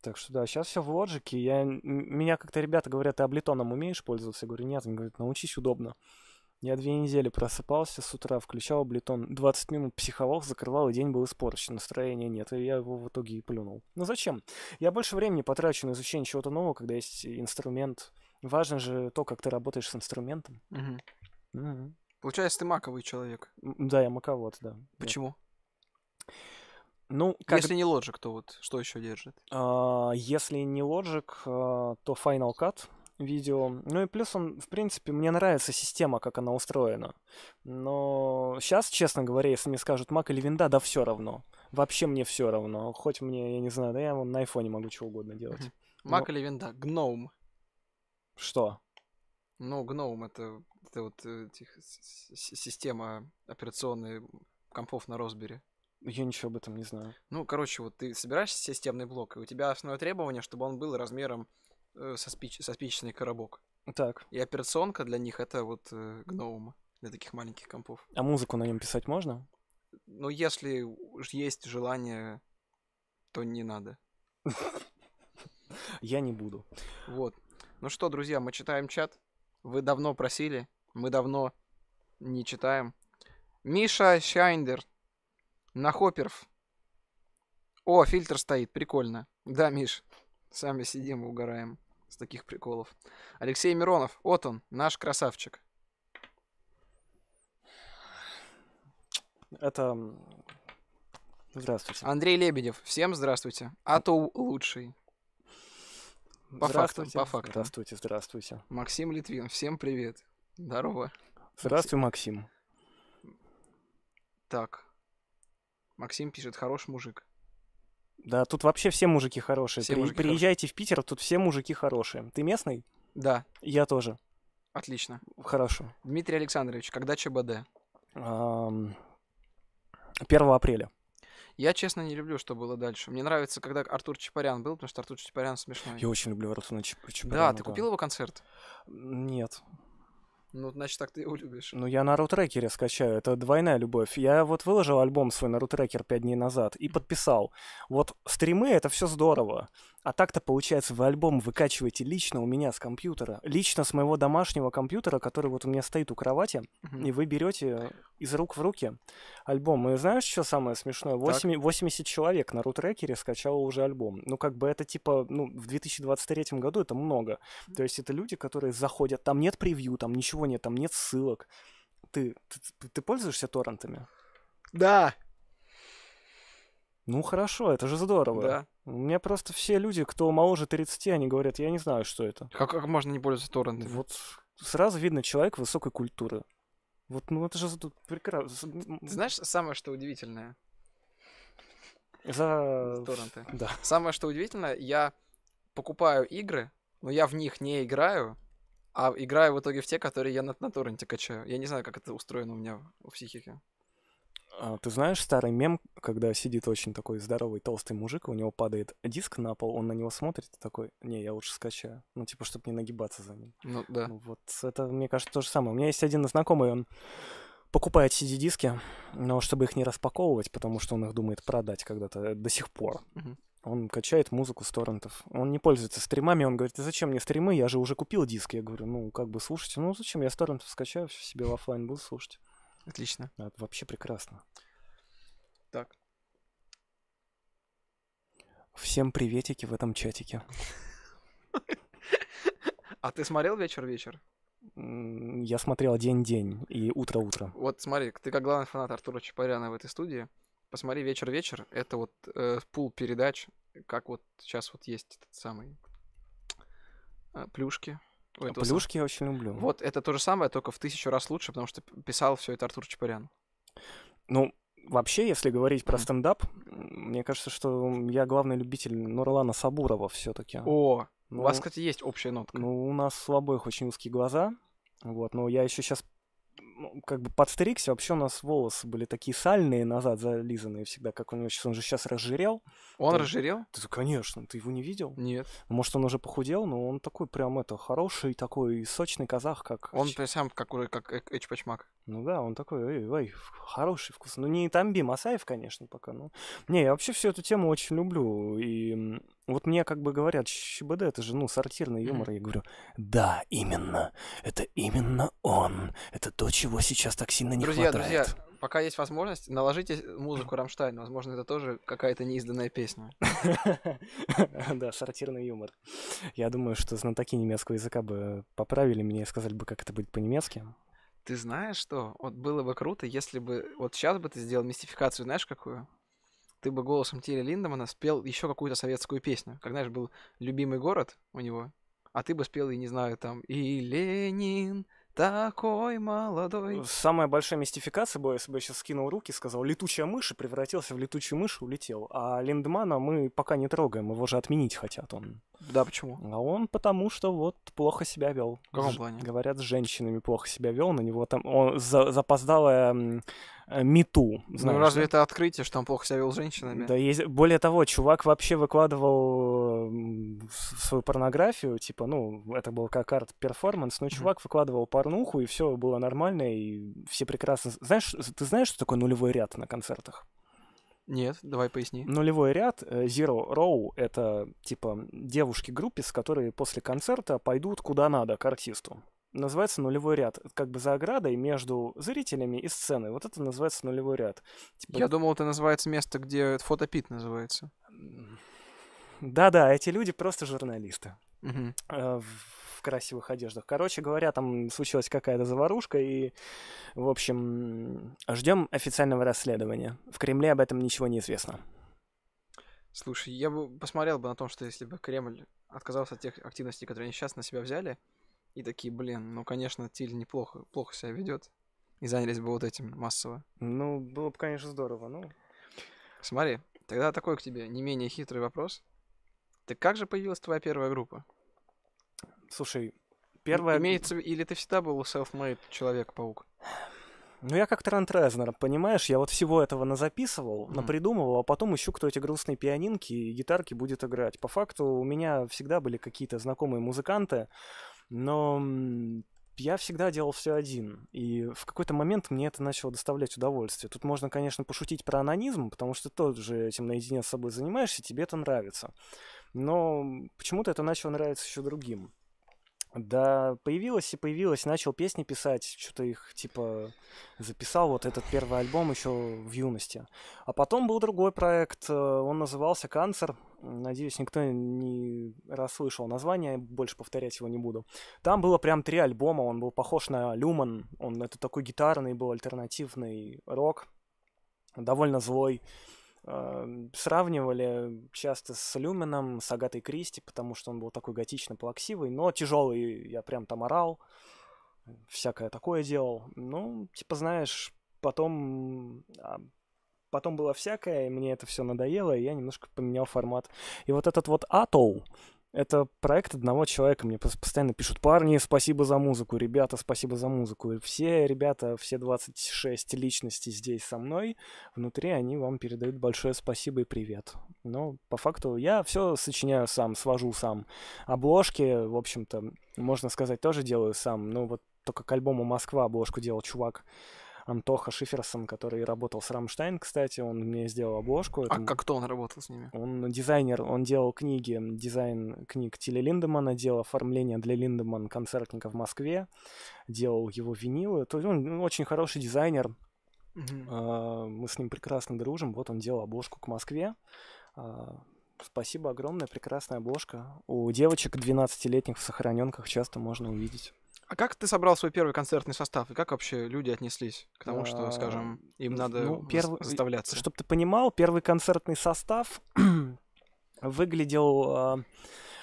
Так что да, сейчас все в лоджике. Я, меня как-то ребята говорят, ты облитоном умеешь пользоваться? Я говорю, нет. Они говорят, научись удобно. Я две недели просыпался с утра, включал облитон, 20 минут психовал, закрывал, и день был испорчен, настроения нет, и я его в итоге и плюнул. Но ну зачем? Я больше времени потрачу на изучение чего-то нового, когда есть инструмент. Важно же то, как ты работаешь с инструментом. Угу. Угу. Получается, ты маковый человек. Да, я маковод, да. Почему? Да. Ну, как... Если не Logic, то вот что еще держит? А, если не Logic, а, то Final Cut видео. Ну и плюс он, в принципе, мне нравится система, как она устроена. Но сейчас, честно говоря, если мне скажут Mac или Винда, да все равно. Вообще мне все равно. Хоть мне, я не знаю, да я вон на айфоне могу чего угодно делать. Mac Но... или Винда? Гном. Что? Ну, гном это, это вот э, этих, система операционной компов на Росбере. Я ничего об этом не знаю. Ну, короче, вот ты собираешь системный блок, и у тебя основное требование, чтобы он был размером э, со, спич, со спичечный коробок. Так. И операционка для них это вот э, для таких маленьких компов. А музыку на нем писать можно? Ну, если есть желание, то не надо. Я не буду. Вот. Ну что, друзья, мы читаем чат. Вы давно просили, мы давно не читаем. Миша Шайндер на хопперов. О, фильтр стоит, прикольно. Да, Миш, сами сидим, и угораем с таких приколов. Алексей Миронов, вот он, наш красавчик. Это... Здравствуйте. Андрей Лебедев, всем здравствуйте. А то лучший. По здравствуйте, факту, по факту. Здравствуйте, здравствуйте. Максим Литвин, всем привет. Здорово. Здравствуй, Максим. Максим. Так, Максим пишет, хорош мужик. Да, тут вообще все мужики хорошие. Все При, мужики приезжайте хорошие. в Питер, тут все мужики хорошие. Ты местный? Да. Я тоже. Отлично. Хорошо. Дмитрий Александрович, когда ЧБД? 1 апреля. Я, честно, не люблю, что было дальше. Мне нравится, когда Артур Чапарян был, потому что Артур Чапарян смешной. Я очень люблю Артура Чап- Чапаряна. Да, ты да. купил его концерт? Нет. Ну, значит, так ты его любишь. Ну, я на рутрекере скачаю, это двойная любовь. Я вот выложил альбом свой на рутрекер пять дней назад и подписал. Вот стримы — это все здорово. А так-то, получается, вы альбом выкачиваете лично у меня с компьютера, лично с моего домашнего компьютера, который вот у меня стоит у кровати, угу. и вы берете из рук в руки альбом. И знаешь, что самое смешное? 8, 80 человек на рутрекере скачало уже альбом. Ну, как бы это типа, ну, в 2023 году это много. То есть это люди, которые заходят, там нет превью, там ничего скачивания, там нет ссылок. Ты, ты, ты пользуешься торрентами? Да. Ну хорошо, это же здорово. Да. У меня просто все люди, кто моложе 30, они говорят, я не знаю, что это. Как, как можно не пользоваться торрентами? Вот сразу видно человек высокой культуры. Вот, ну это же прекрасно. Ты знаешь, самое что удивительное? За... За торренты. Да. Самое что удивительное, я покупаю игры, но я в них не играю, а играю в итоге в те, которые я на, на торренте качаю. Я не знаю, как это устроено у меня в психике. А, ты знаешь старый мем, когда сидит очень такой здоровый толстый мужик, у него падает диск на пол, он на него смотрит и такой, не, я лучше скачаю. Ну, типа, чтобы не нагибаться за ним. Ну, да. Ну вот это, мне кажется, то же самое. У меня есть один знакомый, он покупает CD-диски, но чтобы их не распаковывать, потому что он их думает продать когда-то э, до сих пор. Угу. Он качает музыку с торрентов. Он не пользуется стримами. Он говорит, «А зачем мне стримы? Я же уже купил диск. Я говорю, ну, как бы слушать. Ну, зачем? Я с торрентов скачаю, все себе в офлайн буду слушать. Отлично. Это вообще прекрасно. Так. Всем приветики в этом чатике. А ты смотрел вечер-вечер? Я смотрел день-день и утро-утро. Вот смотри, ты как главный фанат Артура Чапаряна в этой студии, посмотри вечер-вечер, это вот э, пул передач, как вот сейчас вот есть этот самый э, плюшки. А плюшки я очень люблю. Вот это то же самое, только в тысячу раз лучше, потому что писал все это Артур Чапарян. Ну, вообще, если говорить про стендап, мне кажется, что я главный любитель Нурлана Сабурова все-таки. О, ну, у вас, кстати, есть общая нотка. Ну, у нас у обоих очень узкие глаза. Вот, но я еще сейчас как бы подстригся, вообще у нас волосы были такие сальные назад зализанные всегда, как у него сейчас, он же сейчас разжирел. Он ты, разжирел? Ты, конечно, ты его не видел? Нет. Может, он уже похудел, но он такой прям это хороший, такой сочный казах, как... Он сам как, как Эчпачмак. Ну да, он такой, ой, ой, хороший вкус. Ну не Тамби Масаев, конечно, пока, но... Не, я вообще всю эту тему очень люблю, и вот мне как бы говорят, ЩБД это же, ну, сортирный юмор, mm-hmm. я говорю, да, именно, это именно он, это то, чего его сейчас так сильно не друзья, хватает. Друзья, друзья, пока есть возможность, наложите музыку Рамштайн. Возможно, это тоже какая-то неизданная песня. Да, сортирный юмор. Я думаю, что знатоки немецкого языка бы поправили меня и сказали бы, как это будет по-немецки. Ты знаешь что? Вот было бы круто, если бы... Вот сейчас бы ты сделал мистификацию, знаешь, какую? Ты бы голосом Тири Линдемана спел еще какую-то советскую песню. Как, знаешь, был «Любимый город» у него, а ты бы спел, и не знаю, там «И Ленин, такой молодой. Э, самая большая мистификация была, если бы я сейчас скинул руки, сказал «летучая мышь» и превратился в летучую мышь и улетел. А Линдмана мы пока не трогаем, его же отменить хотят он. Да, почему? А он потому что вот плохо себя вел. В каком Ж- Говорят, с женщинами плохо себя вел, на него там он за- запоздалая э, мету. Ну разве да? это открытие, что он плохо себя вел с женщинами? Да, есть... более того, чувак вообще выкладывал свою порнографию, типа, ну, это был как арт-перформанс, но чувак mm-hmm. выкладывал порнуху, и все было нормально, и все прекрасно... Знаешь, ты знаешь, что такое нулевой ряд на концертах? Нет, давай поясни. Нулевой ряд э, Zero Row — это типа девушки группы, с которые после концерта пойдут куда надо к артисту. Называется нулевой ряд. как бы за оградой между зрителями и сценой. Вот это называется нулевой ряд. Типа... Я думал, это называется место, где фотопит называется. Да-да, эти люди просто журналисты. Угу в красивых одеждах. Короче говоря, там случилась какая-то заварушка, и, в общем, ждем официального расследования. В Кремле об этом ничего не известно. Слушай, я бы посмотрел бы на том, что если бы Кремль отказался от тех активностей, которые они сейчас на себя взяли, и такие, блин, ну, конечно, Тиль неплохо, плохо себя ведет, и занялись бы вот этим массово. Ну, было бы, конечно, здорово, ну... Смотри, тогда такой к тебе не менее хитрый вопрос. Так как же появилась твоя первая группа? Слушай, первое... Имеется... Или ты всегда был self-made Человек-паук? Ну, я как Трент Резнер, понимаешь? Я вот всего этого назаписывал, mm. напридумывал, а потом ищу, кто эти грустные пианинки и гитарки будет играть. По факту у меня всегда были какие-то знакомые музыканты, но я всегда делал все один. И в какой-то момент мне это начало доставлять удовольствие. Тут можно, конечно, пошутить про анонизм, потому что ты тоже этим наедине с собой занимаешься, тебе это нравится. Но почему-то это начало нравиться еще другим. Да, появилась и появилась, начал песни писать, что-то их, типа, записал, вот этот первый альбом еще в юности. А потом был другой проект, э, он назывался «Канцер», надеюсь, никто не расслышал название, больше повторять его не буду. Там было прям три альбома, он был похож на «Люман», он это такой гитарный был, альтернативный рок, довольно злой, Эм, сравнивали часто с Люмином, с Агатой Кристи, потому что он был такой готично-плаксивый, но тяжелый, я прям там орал, всякое такое делал. Ну, типа, знаешь, потом а, потом было всякое, и мне это все надоело, и я немножко поменял формат. И вот этот вот Атол это проект одного человека. Мне постоянно пишут, парни, спасибо за музыку, ребята, спасибо за музыку. И все ребята, все 26 личностей здесь со мной, внутри они вам передают большое спасибо и привет. Но по факту я все сочиняю сам, свожу сам. Обложки, в общем-то, можно сказать, тоже делаю сам. Ну вот только к альбому «Москва» обложку делал чувак, Антоха Шиферсон, который работал с Рамштайн, кстати, он мне сделал обложку. А это... как кто он работал с ними? Он дизайнер, он делал книги, дизайн книг Тилли Линдемана, делал оформление для Линдеман концертника в Москве, делал его винилы. То есть он очень хороший дизайнер, Uh-huh. Мы с ним прекрасно дружим. Вот он делал обложку к Москве. А, спасибо огромное, прекрасная обложка. У девочек 12-летних в сохраненках часто можно увидеть. А как ты собрал свой первый концертный состав? И как вообще люди отнеслись к тому, что, а, скажем, им надо ну, первый, заставляться? Чтобы ты понимал, первый концертный состав выглядел а,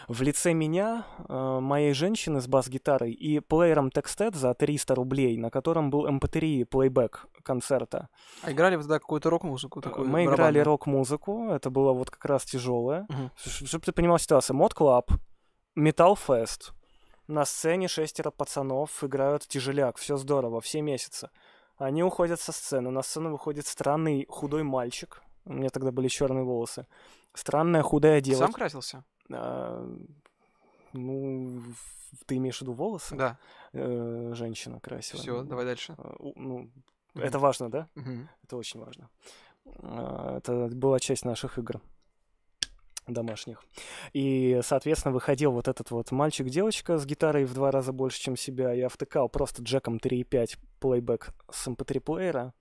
в лице меня, а, моей женщины с бас-гитарой и плеером текстед за 300 рублей, на котором был MP3 эм плейбэк концерта. А играли вы тогда какую-то рок-музыку? Э, такую, Мы барабанную? играли рок-музыку, это было вот как раз тяжелое. Угу. Чтобы ты понимал ситуацию, мод клаб, метал фест, на сцене шестеро пацанов играют в тяжеляк, все здорово, все месяцы. Они уходят со сцены. На сцену выходит странный худой мальчик. У меня тогда были черные волосы. Странная худая девушка. Сам красился? А, ну, ты имеешь в виду волосы? Да. Э, женщина красила. Все, давай дальше. А, ну, это важно, да? mm Это очень важно. А, это была часть наших игр домашних. И, соответственно, выходил вот этот вот мальчик-девочка с гитарой в два раза больше, чем себя. Я втыкал просто джеком 3.5 плейбэк с mp3-плеера, эм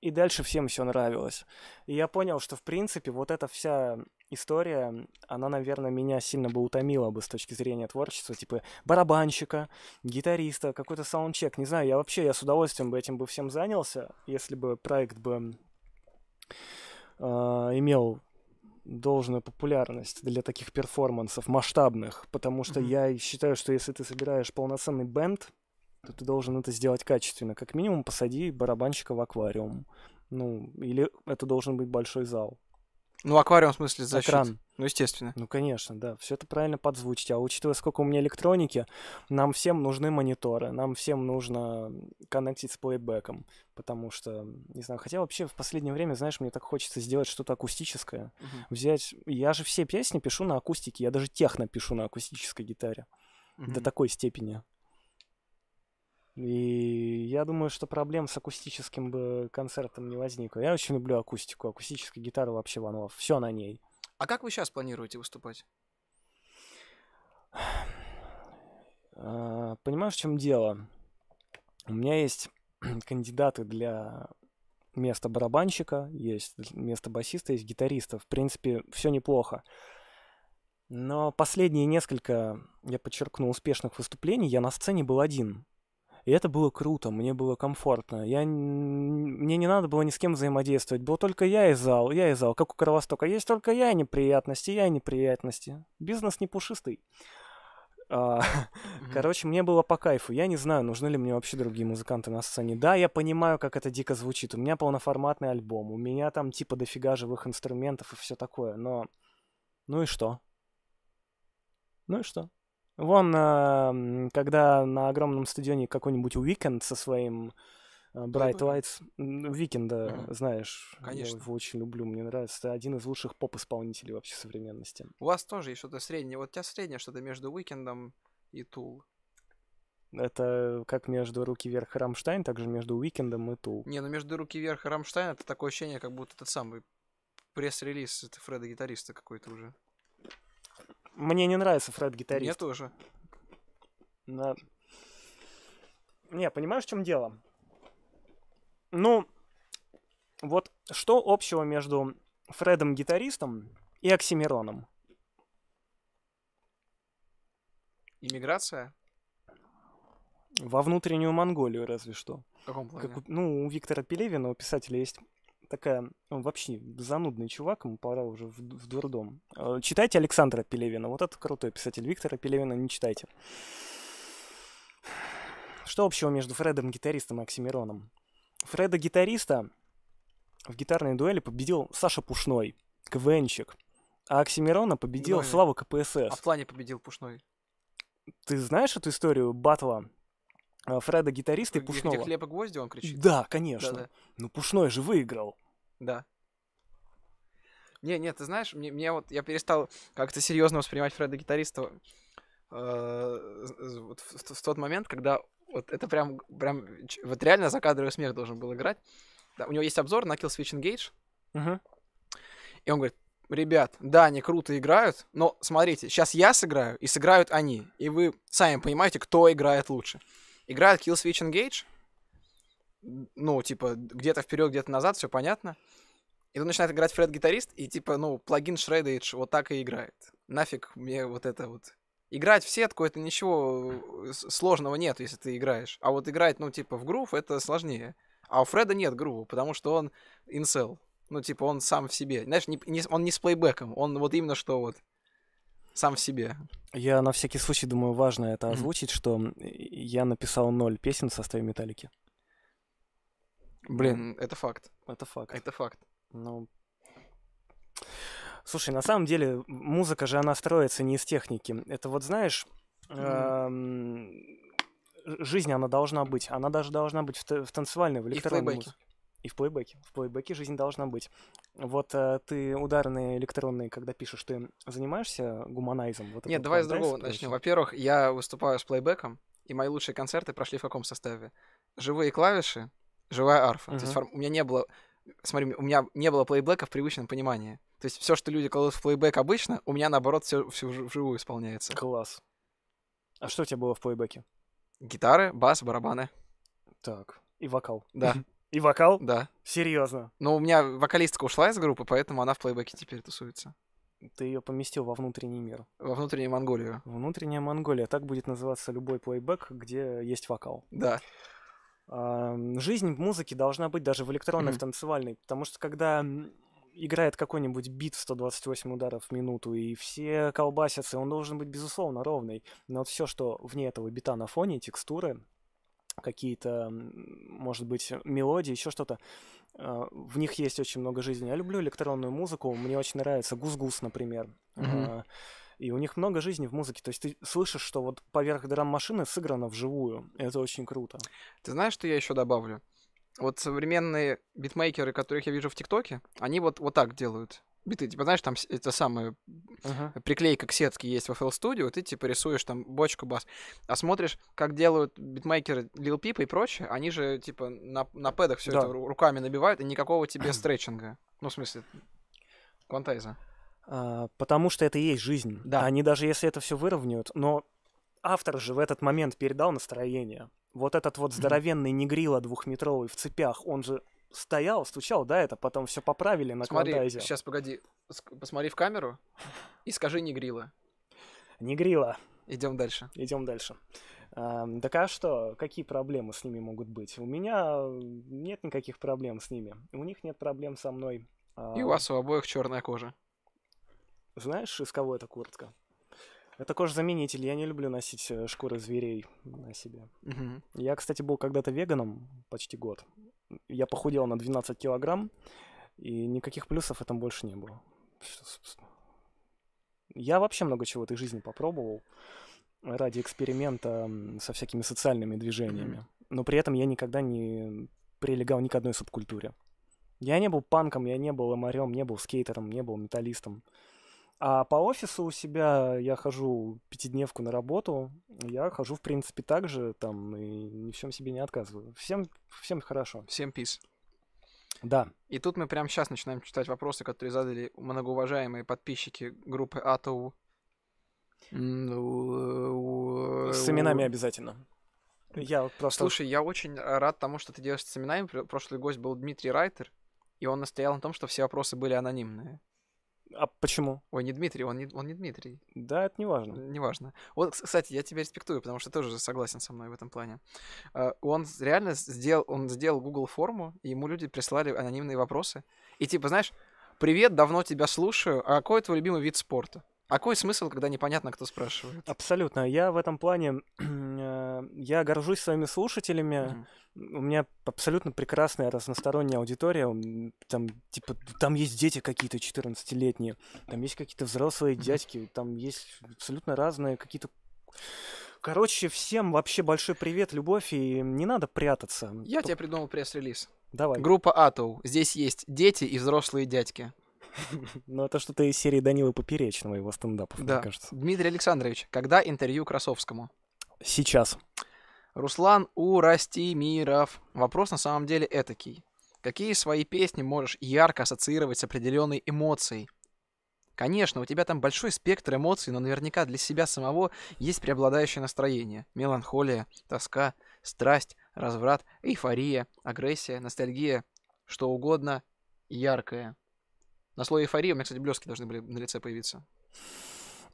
и дальше всем все нравилось. И я понял, что, в принципе, вот эта вся история, она, наверное, меня сильно бы утомила бы с точки зрения творчества, типа барабанщика, гитариста, какой-то саундчек, не знаю, я вообще, я с удовольствием бы этим бы всем занялся, если бы проект бы э, имел должную популярность для таких перформансов масштабных, потому что mm-hmm. я считаю, что если ты собираешь полноценный бенд, то ты должен это сделать качественно. Как минимум посади барабанщика в аквариум. Ну, или это должен быть большой зал. Ну, аквариум в смысле защит. Экран. Ну, естественно. Ну, конечно, да. Все это правильно подзвучить. А учитывая, сколько у меня электроники, нам всем нужны мониторы, нам всем нужно коннектить с плейбеком. Потому что, не знаю, хотя вообще в последнее время, знаешь, мне так хочется сделать что-то акустическое. Uh-huh. Взять... Я же все песни пишу на акустике, я даже техно пишу на акустической гитаре. Uh-huh. До такой степени. И я думаю, что проблем с акустическим бы концертом не возникло. Я очень люблю акустику, акустическая гитара вообще ванова, все на ней. А как вы сейчас планируете выступать? А, понимаешь, в чем дело? У меня есть кандидаты для места барабанщика, есть место басиста, есть гитариста. В принципе, все неплохо. Но последние несколько, я подчеркну, успешных выступлений я на сцене был один. И это было круто, мне было комфортно. Я, мне не надо было ни с кем взаимодействовать. Был только я и зал, я и зал. Как у Кровостока. Есть только я и неприятности, я и неприятности. Бизнес не пушистый. А, короче, мне было по кайфу. Я не знаю, нужны ли мне вообще другие музыканты на сцене. Да, я понимаю, как это дико звучит. У меня полноформатный альбом. У меня там типа дофига живых инструментов и все такое. Но... Ну и что? Ну и что? Вон, эм, когда на огромном стадионе какой-нибудь Уикенд со своим э, Bright Lights, Уикенда, ага. Э, знаешь, Конечно. я его очень люблю, мне нравится. Это один из лучших поп-исполнителей вообще современности. У вас тоже есть что-то среднее. Вот у тебя среднее что-то между Уикендом и Тул. Это как между руки вверх и Рамштайн, также между Уикендом и Тул. Не, ну между руки вверх и Рамштайн это такое ощущение, как будто этот самый пресс-релиз это Фреда гитариста какой-то уже. Мне не нравится Фред-гитарист. Мне тоже. Да. Не, понимаешь, в чем дело? Ну, вот что общего между Фредом-гитаристом и Оксимироном? Иммиграция? Во внутреннюю Монголию, разве что. В каком плане? Как, ну, у Виктора Пелевина, у писателя, есть такая, он ну, вообще занудный чувак, ему пора уже в, в дурдом. Э, читайте Александра Пелевина, вот это крутой писатель. Виктора Пелевина не читайте. Что общего между Фредом гитаристом и Оксимироном? Фреда гитариста в гитарной дуэли победил Саша Пушной, КВНщик. А Оксимирона победил Дуэль. Слава КПСС. А в плане победил Пушной? Ты знаешь эту историю батла э, Фреда гитариста и Пушного. Где хлеб и гвозди он кричит? Да, конечно. Да, да. Ну, Пушной же выиграл. Да. Не, нет, ты знаешь, мне, мне вот я перестал как-то серьезно воспринимать Фреда гитариста э, вот в, в, в тот момент, когда вот это прям, прям вот реально за закадровый смех должен был играть. Да, у него есть обзор на Kill Switch Engage. Угу. И он говорит, ребят, да, они круто играют, но смотрите, сейчас я сыграю, и сыграют они. И вы сами понимаете, кто играет лучше. Играет Kill Switch Engage, ну, типа, где-то вперед, где-то назад, все понятно. И тут начинает играть фред-гитарист, и типа, ну, плагин Shredage вот так и играет. Нафиг мне вот это вот. Играть в сетку, это ничего э, сложного нет, если ты играешь. А вот играть, ну, типа, в грув, это сложнее. А у Фреда нет грува, потому что он инсел. Ну, типа, он сам в себе. Знаешь, не, не, он не с плейбеком, он вот именно что вот сам в себе. Я на всякий случай думаю, важно это озвучить, mm-hmm. что я написал ноль песен в составе Металлики. Блин, это факт. Это факт. Это факт. Ну, Слушай, на самом деле музыка же она строится не из техники. Это вот знаешь, эм, жизнь она должна быть, она даже должна быть в танцевальной, в электронной музыке. И в плейбеке. В плейбеке жизнь должна быть. Вот э, ты ударные электронные, когда пишешь, ты занимаешься гуманайзом? Вот Нет, давай с другого начнем. Во-первых, я выступаю с плейбеком, и мои лучшие концерты прошли в каком составе? Живые клавиши, живая арфа. Uh-huh. То есть у меня не было, смотри, у меня не было плейбека в привычном понимании. То есть все, что люди кладут в плейбэк обычно, у меня наоборот все, все вживую исполняется. Класс. А что у тебя было в плейбеке? Гитары, бас, барабаны. Так. И вокал. Да. И вокал? Да. Серьезно. Но у меня вокалистка ушла из группы, поэтому она в плейбеке теперь тусуется. Ты ее поместил во внутренний мир. Во внутреннюю Монголию. Внутренняя Монголия. Так будет называться любой плейбек, где есть вокал. Да жизнь в музыке должна быть даже в электронной, в танцевальной, потому что когда играет какой-нибудь бит в 128 ударов в минуту, и все колбасятся, он должен быть, безусловно, ровный. Но вот все, что вне этого бита на фоне, текстуры, какие-то, может быть, мелодии, еще что-то. А, в них есть очень много жизни. Я люблю электронную музыку, мне очень нравится гус-гус, например. Mm-hmm. И у них много жизни в музыке. То есть ты слышишь, что вот поверх драм-машины сыграно вживую. Это очень круто. Ты знаешь, что я еще добавлю? Вот современные битмейкеры, которых я вижу в ТикТоке, они вот, вот так делают биты. Типа, знаешь, там это самое uh-huh. приклейка к сетке есть в FL Studio, ты типа рисуешь там бочку бас. А смотришь, как делают битмейкеры Lil Peep и прочее, они же типа на, на пэдах все да. это руками набивают, и никакого тебе стретчинга, Ну, в смысле, квантайза. А, потому что это и есть жизнь. Да. Они даже если это все выровняют, но автор же в этот момент передал настроение. Вот этот вот здоровенный негрила двухметровый в цепях, он же стоял, стучал, да, это потом все поправили на Смотри, клондайзе. сейчас погоди, посмотри в камеру и скажи негрила. Негрила. Идем дальше. Идем дальше. А, так а что, какие проблемы с ними могут быть? У меня нет никаких проблем с ними. У них нет проблем со мной. А, и у вас у обоих черная кожа. Знаешь, из кого эта куртка? Это кожзаменитель. Я не люблю носить э, шкуры зверей на себе. Угу. Я, кстати, был когда-то веганом почти год. Я похудел на 12 килограмм, и никаких плюсов этом больше не было. Я вообще много чего в этой жизни попробовал ради эксперимента со всякими социальными движениями. Но при этом я никогда не прилегал ни к одной субкультуре. Я не был панком, я не был эмарем, не был скейтером, не был металлистом. А по офису у себя я хожу пятидневку на работу, я хожу, в принципе, так же, там, и ни в чем себе не отказываю. Всем, всем хорошо. Всем пис. Да. И тут мы прямо сейчас начинаем читать вопросы, которые задали многоуважаемые подписчики группы АТУ. Э, э, с именами обязательно. Я просто... Слушай, я очень рад тому, что ты делаешь с именами. Прошлый гость был Дмитрий Райтер, и он настоял на том, что все вопросы были анонимные. А почему? Ой, не Дмитрий, он не, он не Дмитрий. Да, это не важно. Не важно. Вот, кстати, я тебя респектую, потому что тоже согласен со мной в этом плане. А, он реально сделал, он сделал Google форму, и ему люди прислали анонимные вопросы. И типа, знаешь, привет, давно тебя слушаю, а какой твой любимый вид спорта? А какой смысл, когда непонятно, кто спрашивает? Абсолютно. Я в этом плане... Э, я горжусь своими слушателями. Mm-hmm. У меня абсолютно прекрасная разносторонняя аудитория. Там, типа, там есть дети какие-то 14-летние, там есть какие-то взрослые mm-hmm. дядьки, там есть абсолютно разные какие-то Короче, всем вообще большой привет, любовь, и не надо прятаться. Я П... тебе придумал пресс-релиз. Давай. Группа Атоу. Здесь есть дети и взрослые дядьки. Ну, это что-то из серии Данилы Поперечного, его стендапов, мне кажется. Дмитрий Александрович, когда интервью Красовскому? Сейчас. Руслан Урастимиров. Вопрос на самом деле этакий. Какие свои песни можешь ярко ассоциировать с определенной эмоцией? Конечно, у тебя там большой спектр эмоций, но наверняка для себя самого есть преобладающее настроение. Меланхолия, тоска, страсть, разврат, эйфория, агрессия, ностальгия, что угодно яркое. На слое эйфории у меня, кстати, блески должны были на лице появиться.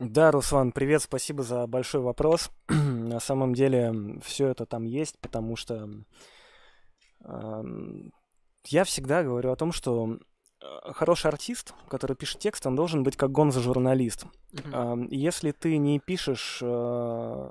Да, Руслан, привет, спасибо за большой вопрос. на самом деле все это там есть, потому что э, я всегда говорю о том, что э, хороший артист, который пишет текст, он должен быть как гонзо-журналист. mm Если ты не пишешь э,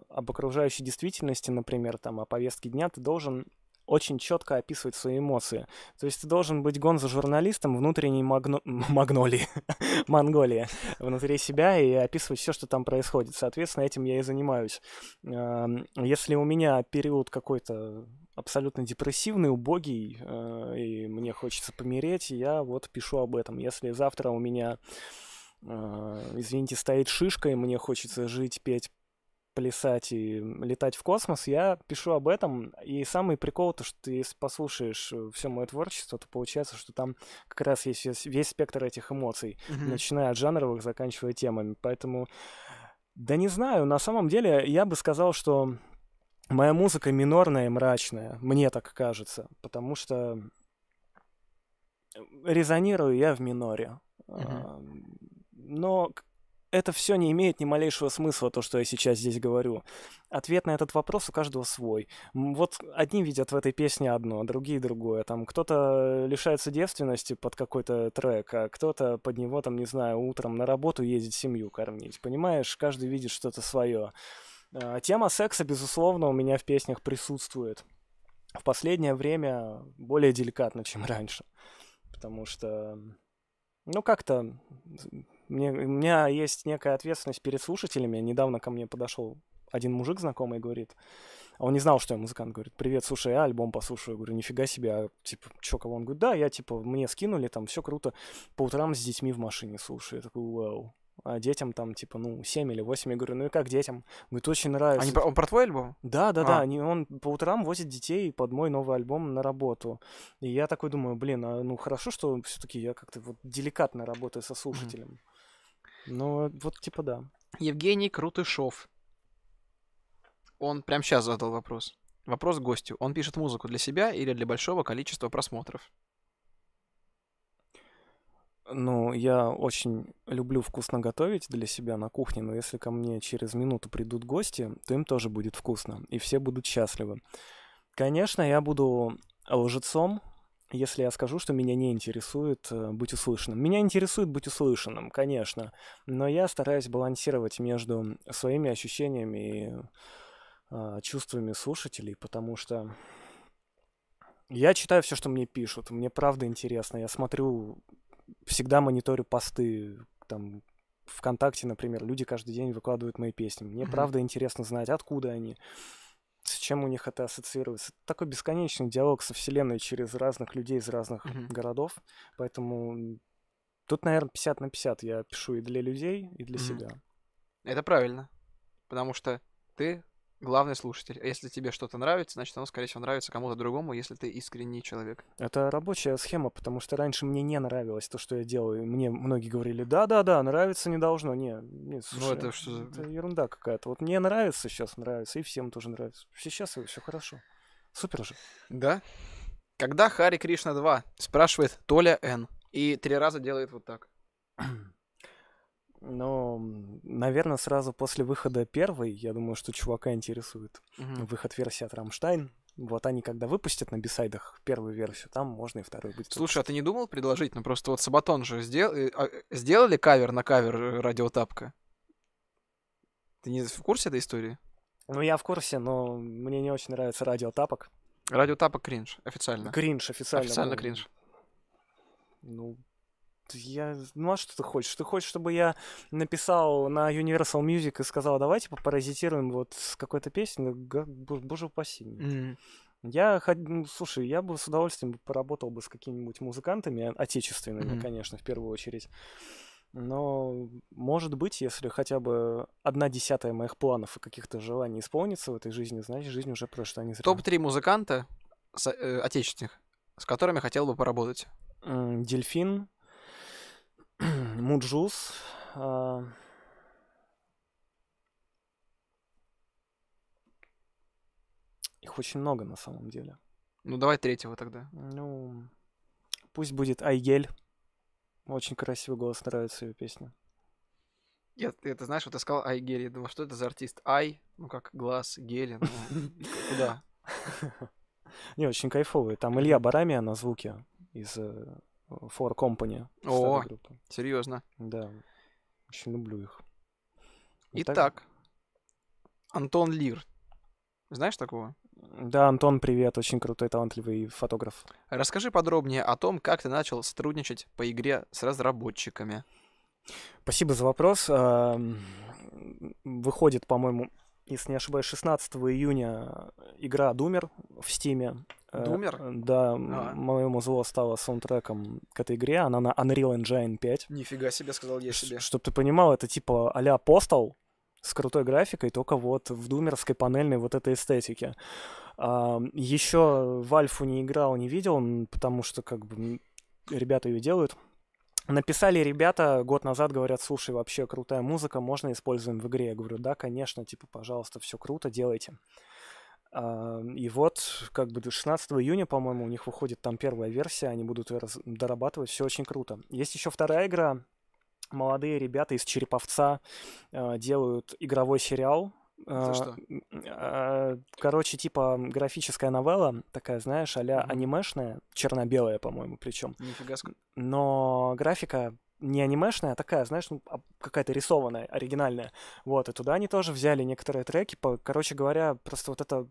об окружающей действительности, например, там, о повестке дня, ты должен очень четко описывать свои эмоции. То есть ты должен быть гон за журналистом внутренней магно... магнолии, Монголии, внутри себя и описывать все, что там происходит. Соответственно, этим я и занимаюсь. Эм, если у меня период какой-то абсолютно депрессивный, убогий, э, и мне хочется помереть, я вот пишу об этом. Если завтра у меня э, извините, стоит шишка, и мне хочется жить, петь, плясать и летать в космос, я пишу об этом. И самый прикол то, что ты, если послушаешь э, все мое творчество, то получается, что там как раз есть весь, весь спектр этих эмоций, mm-hmm. начиная от жанровых, заканчивая темами. Поэтому, да не знаю, на самом деле я бы сказал, что моя музыка минорная и мрачная, мне так кажется, потому что резонирую я в миноре. Mm-hmm. Но это все не имеет ни малейшего смысла, то, что я сейчас здесь говорю. Ответ на этот вопрос у каждого свой. Вот одни видят в этой песне одно, а другие другое. Там кто-то лишается девственности под какой-то трек, а кто-то под него, там, не знаю, утром на работу ездит семью кормить. Понимаешь, каждый видит что-то свое. А, тема секса, безусловно, у меня в песнях присутствует. В последнее время более деликатно, чем раньше. Потому что, ну, как-то мне, у меня есть некая ответственность перед слушателями. Недавно ко мне подошел один мужик знакомый и говорит, а он не знал, что я музыкант, говорит, привет, слушай, я альбом послушаю. Я говорю, нифига себе, а типа, чё, кого? Он говорит, да, я типа, мне скинули, там, все круто, по утрам с детьми в машине слушаю. Я такой, вау. А детям там, типа, ну, 7 или 8. Я говорю, ну и как детям? Говорит, очень нравится. Они, он про твой альбом? Да, да, а. да. Они, он по утрам возит детей под мой новый альбом на работу. И я такой думаю, блин, а, ну хорошо, что все таки я как-то вот деликатно работаю со слушателем. Mm-hmm. Ну, вот типа да. Евгений Крутышов. Он прям сейчас задал вопрос. Вопрос гостю. Он пишет музыку для себя или для большого количества просмотров? Ну, я очень люблю вкусно готовить для себя на кухне, но если ко мне через минуту придут гости, то им тоже будет вкусно, и все будут счастливы. Конечно, я буду лжецом, если я скажу, что меня не интересует э, быть услышанным. Меня интересует быть услышанным, конечно, но я стараюсь балансировать между своими ощущениями и э, чувствами слушателей, потому что я читаю все, что мне пишут, мне правда интересно, я смотрю, всегда мониторю посты, там, ВКонтакте, например, люди каждый день выкладывают мои песни. Мне mm-hmm. правда интересно знать, откуда они, чем у них это ассоциируется. Такой бесконечный диалог со Вселенной через разных людей из разных mm-hmm. городов. Поэтому тут, наверное, 50 на 50 я пишу и для людей, и для mm-hmm. себя. Это правильно. Потому что ты главный слушатель. Если тебе что-то нравится, значит, оно, скорее всего, нравится кому-то другому, если ты искренний человек. Это рабочая схема, потому что раньше мне не нравилось то, что я делаю. Мне многие говорили, да-да-да, нравится не должно. Не, не ну, слушай, ну, это, что... за это ерунда какая-то. Вот мне нравится, сейчас нравится, и всем тоже нравится. Сейчас все хорошо. Супер же. Да. Когда Хари Кришна 2 спрашивает Толя Н и три раза делает вот так. Но, наверное, сразу после выхода первой, я думаю, что чувака интересует угу. выход версии от Рамштайн. Вот они когда выпустят на бисайдах первую версию, там можно и вторую будет. Слушай, а выпустить. а ты не думал предложить? Ну просто вот Сабатон же сдел... Э, а, э, сделали кавер на кавер э, радиотапка. Ты не в курсе этой истории? Ну, я в курсе, но мне не очень нравится радио тапок. Радио тапок кринж, официально. Кринж, официально. Официально ну, кринж. Ну, я, ну а что ты хочешь? Ты хочешь, чтобы я написал на Universal Music и сказал, давайте попаразитируем вот с какой-то песней? Боже упаси. Mm. Я, ну, слушай, я бы с удовольствием поработал бы с какими-нибудь музыкантами, отечественными, mm. конечно, в первую очередь. Но, может быть, если хотя бы одна десятая моих планов и каких-то желаний исполнится в этой жизни, значит, жизнь уже прошла не зря. Топ-3 музыканта э, отечественных, с которыми хотел бы поработать. Дельфин, Муджус. А, их очень много на самом деле. Ну, давай третьего тогда. Ну, пусть будет Айгель. Очень красивый голос, нравится ее песня. Я, ты, ты знаешь, вот ты сказал Айгель, я думал, что это за артист? Ай, ну как глаз, гели, ну куда? Не, очень кайфовые. Там Илья Барамия на звуке из э, For Company. О, серьезно. Да, очень люблю их. Итак, Итак, Антон Лир. Знаешь такого? Да, Антон, привет, очень крутой, талантливый фотограф. Расскажи подробнее о том, как ты начал сотрудничать по игре с разработчиками. Спасибо за вопрос. Эм, выходит, по-моему, если не ошибаюсь, 16 июня э, игра Думер в Стиме. Думер? Э, да, а. моему зло стало саундтреком к этой игре. Она на Unreal Engine 5. Нифига себе, сказал я себе. Чтобы ты понимал, это типа а-ля Postal с крутой графикой, только вот в думерской панельной вот этой эстетике. А, еще в Альфу не играл, не видел, потому что как бы ребята ее делают. Написали ребята год назад, говорят, слушай, вообще крутая музыка, можно используем в игре? Я говорю, да, конечно, типа, пожалуйста, все круто, делайте. А, и вот, как бы 16 июня, по-моему, у них выходит там первая версия, они будут дорабатывать, все очень круто. Есть еще вторая игра, молодые ребята из Череповца а, делают игровой сериал, за а, что? А, короче, типа графическая новелла, такая, знаешь, а-ля угу. анимешная, черно-белая, по-моему, причем. Нифига себе. Но графика не анимешная, а такая, знаешь, ну, а, какая-то рисованная, оригинальная. Вот, и туда они тоже взяли некоторые треки. По, короче говоря, просто вот это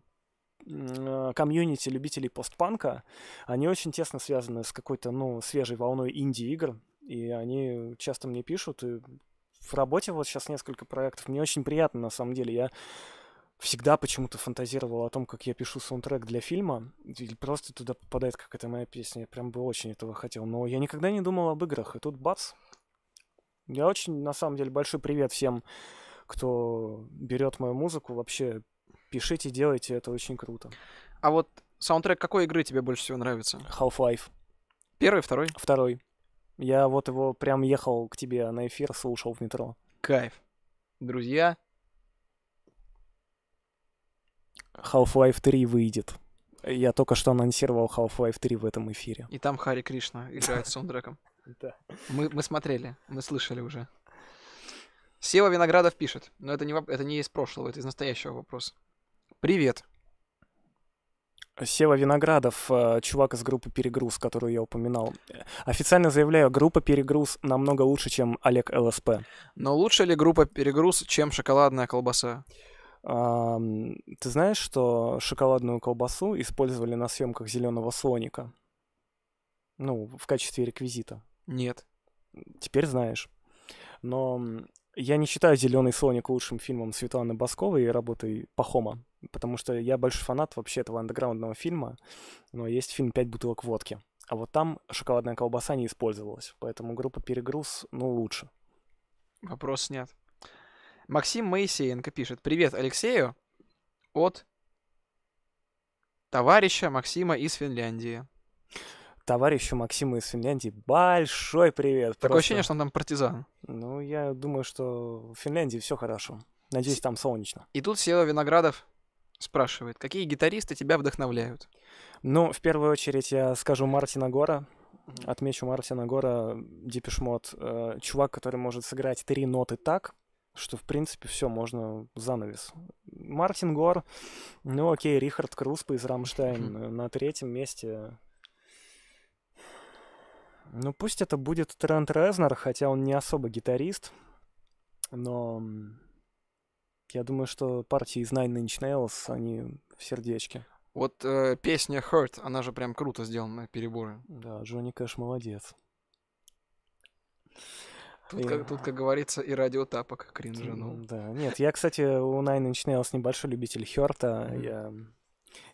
комьюнити любителей постпанка, они очень тесно связаны с какой-то, ну, свежей волной инди-игр, и они часто мне пишут и в работе вот сейчас несколько проектов. Мне очень приятно, на самом деле. Я всегда почему-то фантазировал о том, как я пишу саундтрек для фильма, или просто туда попадает какая-то моя песня. Я прям бы очень этого хотел. Но я никогда не думал об играх, и тут бац. Я очень, на самом деле, большой привет всем, кто берет мою музыку. Вообще, пишите, делайте, это очень круто. А вот саундтрек какой игры тебе больше всего нравится? Half-Life. Первый, второй? Второй. Я вот его прям ехал к тебе на эфир, слушал в метро. Кайф. Друзья. Half-Life 3 выйдет. Я только что анонсировал Half-Life 3 в этом эфире. И там Хари Кришна играет с саундтреком. Да. Мы, мы смотрели, мы слышали уже. Сева Виноградов пишет, но это не, это не из прошлого, это из настоящего вопроса. Привет. Сева Виноградов, э, чувак из группы «Перегруз», которую я упоминал. Официально заявляю, группа «Перегруз» намного лучше, чем Олег ЛСП. Но лучше ли группа «Перегруз», чем шоколадная колбаса? А, ты знаешь, что шоколадную колбасу использовали на съемках «Зеленого слоника»? Ну, в качестве реквизита. Нет. Теперь знаешь. Но я не считаю «Зеленый слоник» лучшим фильмом Светланы Басковой и работой Пахома потому что я большой фанат вообще этого андеграундного фильма, но есть фильм «Пять бутылок водки». А вот там шоколадная колбаса не использовалась, поэтому группа «Перегруз», ну, лучше. Вопрос снят. Максим Моисеенко пишет. Привет Алексею от товарища Максима из Финляндии. Товарищу Максима из Финляндии большой привет. Такое просто. ощущение, что он там партизан. Ну, я думаю, что в Финляндии все хорошо. Надеюсь, там солнечно. И тут село Виноградов спрашивает, какие гитаристы тебя вдохновляют? Ну, в первую очередь я скажу Мартина Гора. Отмечу Мартина Гора, Дипишмот. Э, чувак, который может сыграть три ноты так, что, в принципе, все, можно занавес. Мартин Гор, ну окей, Рихард Круспа из Рамштайн э, на третьем месте. Ну пусть это будет Трент Резнер, хотя он не особо гитарист, но я думаю, что партии из Nine Inch Nails, они в сердечке. Вот э, песня Hurt, она же прям круто сделана, переборы. Да, Джонни Кэш молодец. Тут, и... как, тут, как говорится, и радио тапок кринжа. Да, нет, я, кстати, у Nine Inch Nails небольшой любитель Хёрта, mm. я...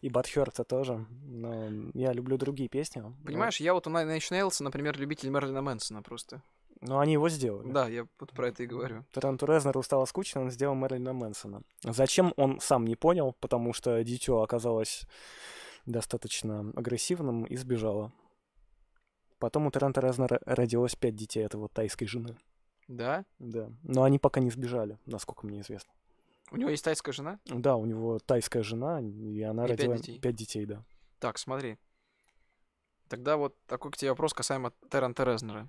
и Бат Хёрта тоже, но я люблю другие песни. Понимаешь, но... я вот у Nine Inch Nails, например, любитель Мерлина Мэнсона просто. Но они его сделали. Да, я вот про это и говорю. Тренту Резнеру стало скучно, он сделал Мэрилина Мэнсона. Зачем, он сам не понял, потому что дитё оказалось достаточно агрессивным и сбежало. Потом у Трента Резнера родилось пять детей от его тайской жены. Да? Да. Но они пока не сбежали, насколько мне известно. У него есть тайская жена? Да, у него тайская жена, и она и родила пять детей. пять детей, да. Так, смотри. Тогда вот такой к тебе вопрос касаемо Террента Резнера.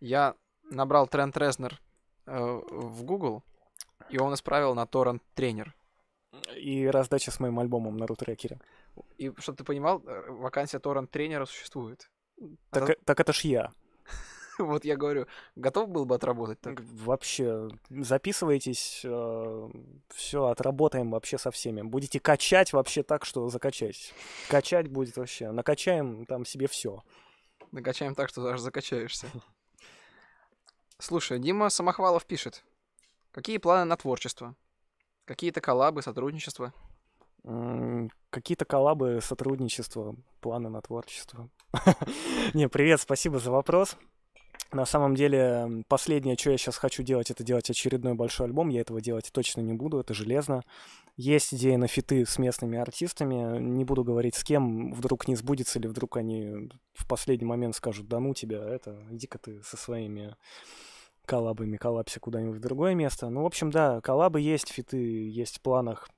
Я набрал тренд Резнер э, в Google, и он исправил на торрент тренер. И раздача с моим альбомом на рутрекере. И чтобы ты понимал, э, вакансия торрент тренера существует. Так, Она... Э, так это ж я. Вот я говорю, готов был бы отработать так? Вообще, записывайтесь, э, все, отработаем вообще со всеми. Будете качать вообще так, что закачать. Качать будет вообще. Накачаем там себе все. Накачаем так, что даже закачаешься. Слушай, Дима Самохвалов пишет. Какие планы на творчество? Какие-то коллабы, сотрудничество, Какие-то коллабы, сотрудничество, планы на творчество. Не, привет, спасибо за вопрос. На самом деле, последнее, что я сейчас хочу делать, это делать очередной большой альбом. Я этого делать точно не буду, это железно. Есть идеи на фиты с местными артистами. Не буду говорить с кем, вдруг не сбудется или вдруг они в последний момент скажут, да ну тебя, это, иди-ка ты со своими коллабами коллапсе куда-нибудь в другое место. Ну, в общем, да, коллабы есть, фиты есть в планах.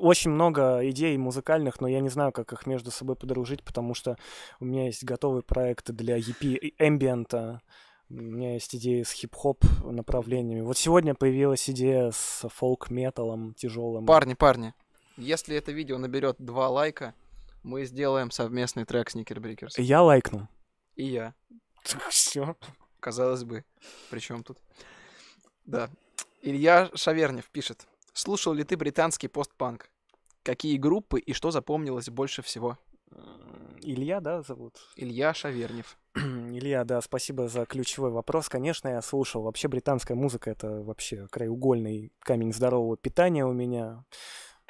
Очень много идей музыкальных, но я не знаю, как их между собой подружить, потому что у меня есть готовые проекты для EP эмбиента. У меня есть идеи с хип-хоп направлениями. Вот сегодня появилась идея с фолк-металом тяжелым. Парни, парни, если это видео наберет два лайка, мы сделаем совместный трек с Сникербрикерс. Я лайкну. И я. Все казалось бы, при чем тут? Да. Илья Шавернев пишет. Слушал ли ты британский постпанк? Какие группы и что запомнилось больше всего? Илья, да, зовут? Илья Шавернев. Илья, да, спасибо за ключевой вопрос. Конечно, я слушал. Вообще британская музыка — это вообще краеугольный камень здорового питания у меня.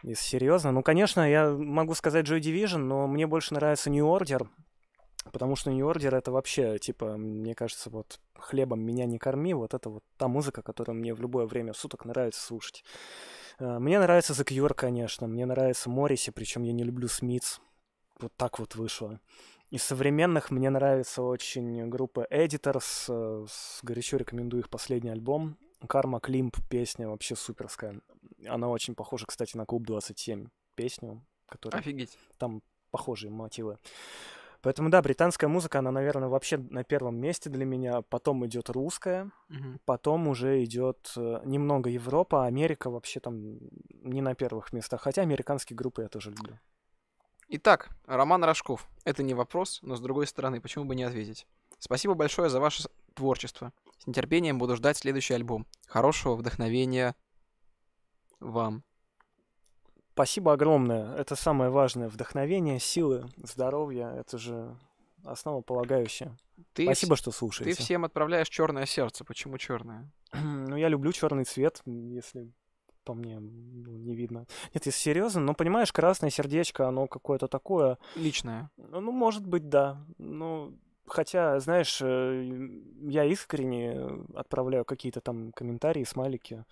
Если серьезно. Ну, конечно, я могу сказать Joy Division, но мне больше нравится New Order. Потому что New Order это вообще, типа, мне кажется, вот хлебом меня не корми, вот это вот та музыка, которую мне в любое время суток нравится слушать. Э, мне нравится The Cure, конечно, мне нравится Морриси, причем я не люблю Смитс. Вот так вот вышло. Из современных мне нравится очень группа Editors, э, горячо рекомендую их последний альбом. Карма Климп песня вообще суперская. Она очень похожа, кстати, на Клуб 27 песню, которая... Офигеть. Там похожие мотивы. Поэтому, да, британская музыка, она, наверное, вообще на первом месте для меня. Потом идет русская, угу. потом уже идет э, немного Европа, Америка вообще там не на первых местах. Хотя американские группы я тоже люблю. Итак, Роман Рожков. Это не вопрос, но с другой стороны, почему бы не ответить? Спасибо большое за ваше творчество. С нетерпением буду ждать следующий альбом. Хорошего вдохновения вам. Спасибо огромное. Это самое важное. Вдохновение, силы, здоровье. Это же основополагающее. Ты Спасибо, в... что слушаете. Ты всем отправляешь черное сердце. Почему черное? ну, я люблю черный цвет, если по мне ну, не видно. Нет, если серьезно, но ну, понимаешь, красное сердечко, оно какое-то такое. Личное. Ну, может быть, да. Ну, Хотя, знаешь, э, я искренне отправляю какие-то там комментарии, смайлики.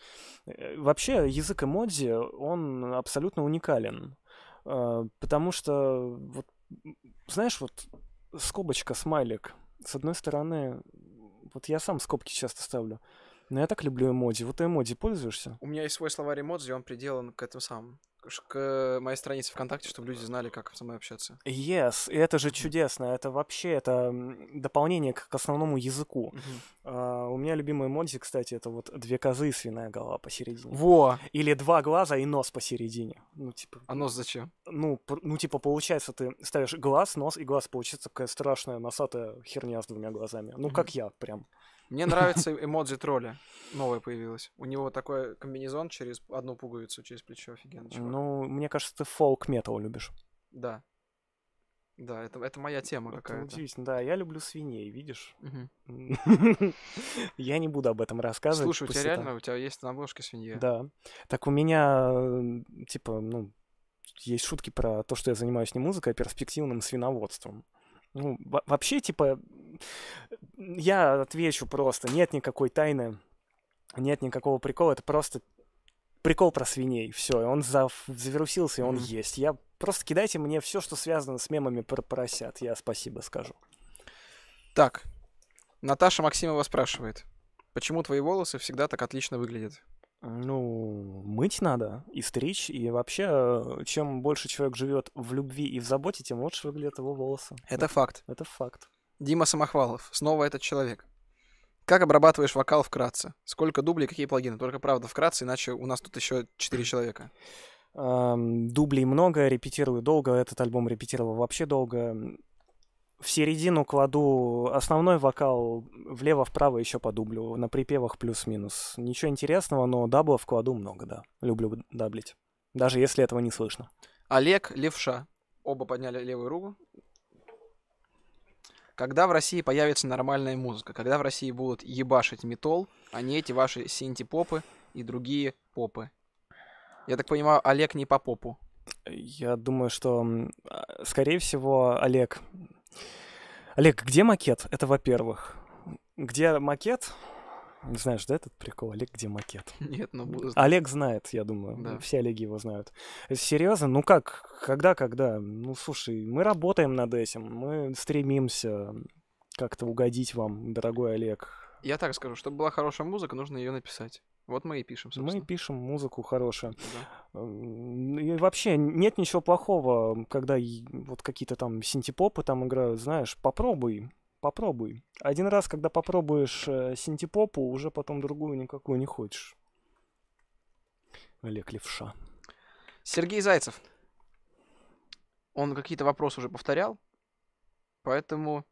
Э, вообще, язык эмодзи, он абсолютно уникален. Э, потому что, вот, знаешь, вот скобочка, смайлик. С одной стороны, вот я сам скобки часто ставлю. Но я так люблю эмодзи. Вот ты эмодзи пользуешься? У меня есть свой словарь эмодзи, он приделан к этому самому, к моей странице ВКонтакте, чтобы люди знали, как со мной общаться. Yes, и это же чудесно. Это вообще это дополнение к, основному языку. А, у меня любимый эмодзи, кстати, это вот две козы и свиная голова посередине. Во! Или два глаза и нос посередине. Ну, типа... А нос зачем? Ну, ну типа, получается, ты ставишь глаз, нос и глаз, получается такая страшная носатая херня с двумя глазами. Ну, как я прям. Мне нравится э, эмодзи тролля. Новое появилось. У него такой комбинезон через одну пуговицу, через плечо. Офигенно. Чувак. Ну, мне кажется, ты фолк-метал любишь. Да. Да, это, это моя тема это какая-то. Удивительно, да, я люблю свиней, видишь? Я не буду об этом рассказывать. Слушай, у тебя реально, у тебя есть на обложке свинья? Да. Так у меня, типа, ну, есть шутки про то, что я занимаюсь не музыкой, а перспективным свиноводством. Ну, вообще, типа, я отвечу просто, нет никакой тайны, нет никакого прикола, это просто прикол про свиней, все, и он зав... завирусился, и он mm-hmm. есть. Я просто кидайте мне все, что связано с мемами про поросят, я спасибо скажу. Так, Наташа Максимова спрашивает, почему твои волосы всегда так отлично выглядят? Ну, мыть надо и стричь, и вообще, э, чем больше человек живет в любви и в заботе, тем лучше выглядят его волосы. Это, ну, факт. Это факт. Дима Самохвалов, снова этот человек. Как обрабатываешь вокал вкратце? Сколько дублей, какие плагины? Только правда вкратце, иначе у нас тут еще 4 человека. дублей много, репетирую долго. Этот альбом репетировал вообще долго в середину кладу основной вокал влево-вправо еще подублю, на припевах плюс-минус. Ничего интересного, но даблов кладу много, да. Люблю даблить, даже если этого не слышно. Олег Левша. Оба подняли левую руку. Когда в России появится нормальная музыка? Когда в России будут ебашить металл, а не эти ваши синти-попы и другие попы? Я так понимаю, Олег не по попу. Я думаю, что, а, скорее всего, Олег Олег, где макет? Это во-первых. Где макет? Не знаешь, да, этот прикол? Олег, где макет? Нет, но ну, буду. Олег знает, я думаю. Да. Все Олеги его знают. Серьезно? Ну как? Когда, когда? Ну слушай, мы работаем над этим, мы стремимся как-то угодить вам, дорогой Олег. Я так скажу, чтобы была хорошая музыка, нужно ее написать. Вот мы и пишем, собственно. Мы пишем музыку хорошую. Да. И вообще нет ничего плохого, когда вот какие-то там синтепопы там играют, знаешь, попробуй, попробуй. Один раз, когда попробуешь э, синтепопу, уже потом другую никакую не хочешь. Олег Левша. Сергей Зайцев. Он какие-то вопросы уже повторял, поэтому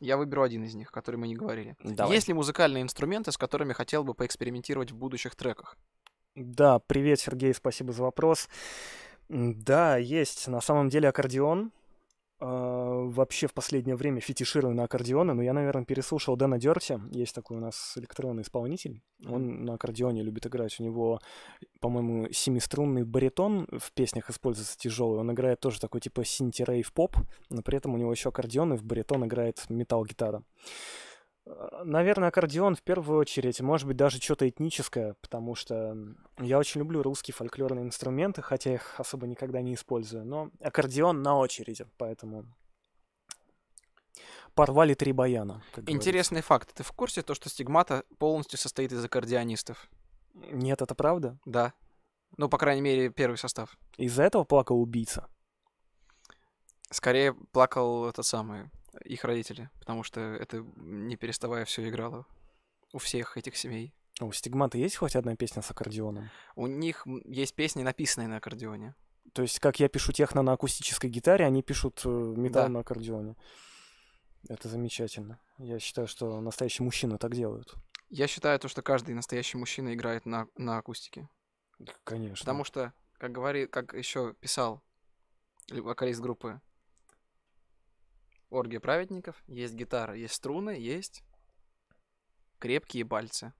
я выберу один из них, который мы не говорили. Давай. Есть ли музыкальные инструменты, с которыми хотел бы поэкспериментировать в будущих треках? Да, привет, Сергей, спасибо за вопрос. Да, есть. На самом деле аккордеон а, вообще в последнее время фетиширую на аккордеоны, но я, наверное, переслушал Дэна Дерти, есть такой у нас электронный исполнитель, он на аккордеоне любит играть, у него, по-моему, семиструнный баритон в песнях используется тяжелый, он играет тоже такой типа синти-рейв-поп, но при этом у него еще аккордеон и в баритон играет металл-гитара. А, наверное, аккордеон в первую очередь, может быть, даже что-то этническое, потому что я очень люблю русские фольклорные инструменты, хотя их особо никогда не использую, но аккордеон на очереди, поэтому порвали три баяна. Интересный говорится. факт. Ты в курсе то, что стигмата полностью состоит из аккордеонистов? Нет, это правда? Да. Ну, по крайней мере, первый состав. Из-за этого плакал убийца? Скорее плакал этот самый их родители, потому что это не переставая все играло у всех этих семей. А у Стигмата есть хоть одна песня с аккордеоном? У них есть песни, написанные на аккордеоне. То есть, как я пишу техно на акустической гитаре, они пишут э, металл да. на аккордеоне. Это замечательно. Я считаю, что настоящие мужчины так делают. Я считаю то, что каждый настоящий мужчина играет на, на акустике. Конечно. Потому что, как говори, как еще писал вокалист группы Оргия праведников, есть гитара, есть струны, есть крепкие пальцы.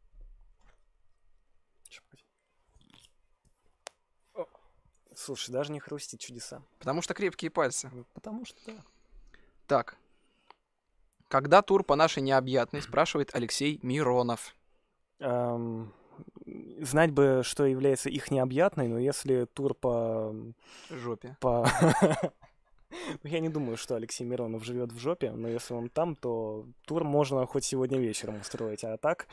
Слушай, даже не хрустит чудеса. Потому что крепкие пальцы. Ну, потому что да. Так. Когда тур по нашей необъятной, спрашивает Алексей Миронов. Эм, знать бы, что является их необъятной, но если тур по... Жопе. По... Я не думаю, что Алексей Миронов живет в жопе, но если он там, то тур можно хоть сегодня вечером устроить. А так,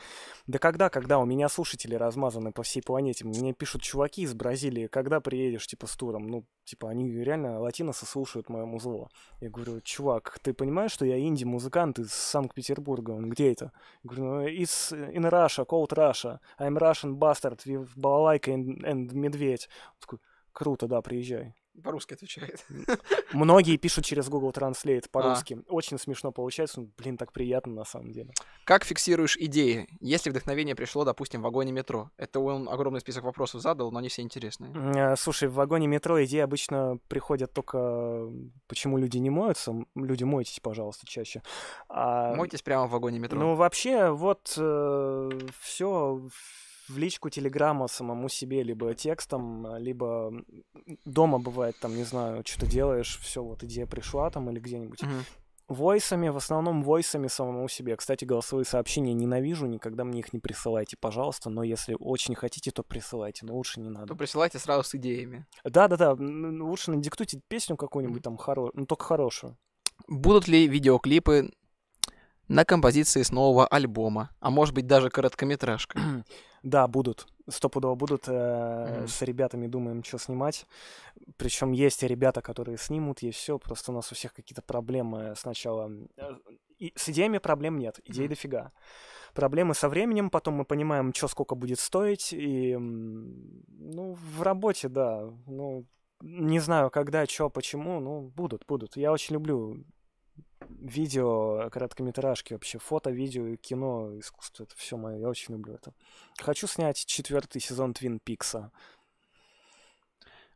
да когда, когда у меня слушатели размазаны по всей планете, мне пишут чуваки из Бразилии, когда приедешь, типа, с туром? Ну, типа, они реально латиносы слушают мое музло. Я говорю, чувак, ты понимаешь, что я инди-музыкант из Санкт-Петербурга? Он, где это? Я говорю, ну, из in Russia, cold Russia, I'm Russian bastard with балалайка and, and медведь. Он такой, круто, да, приезжай по-русски отвечает. Многие пишут через Google Translate а. по-русски. А. Очень смешно получается, ну, блин, так приятно на самом деле. Как фиксируешь идеи, если вдохновение пришло, допустим, в вагоне метро? Это он огромный список вопросов задал, но они все интересные. А, слушай, в вагоне метро идеи обычно приходят только... Почему люди не моются? Люди, мойтесь, пожалуйста, чаще. А... Мойтесь прямо в вагоне метро. Ну, вообще, вот э, все в личку Телеграма самому себе, либо текстом, а, либо дома бывает, там, не знаю, что-то делаешь, все, вот идея пришла там или где-нибудь. Mm-hmm. Войсами, в основном войсами самому себе. Кстати, голосовые сообщения ненавижу, никогда мне их не присылайте, пожалуйста, но если очень хотите, то присылайте, но лучше не надо. То присылайте сразу с идеями. Да-да-да, лучше надиктуйте песню какую-нибудь там хорошую, ну только хорошую. Будут ли видеоклипы на композиции с нового альбома, а может быть даже короткометражка? Да, будут. Стопудово будут. mm С ребятами думаем, что снимать. Причем есть и ребята, которые снимут, есть все. Просто у нас у всех какие-то проблемы сначала. Э, и с идеями проблем нет. Идей mm дофига. Проблемы со временем, потом мы понимаем, что сколько будет стоить. И, ну, в работе, да. Ну, не знаю, когда, что, почему, ну, будут, будут. Я очень люблю видео, э, короткометражки вообще, фото, видео кино, искусство, это все мое, я очень люблю это. Хочу снять четвертый сезон Твин Пикса.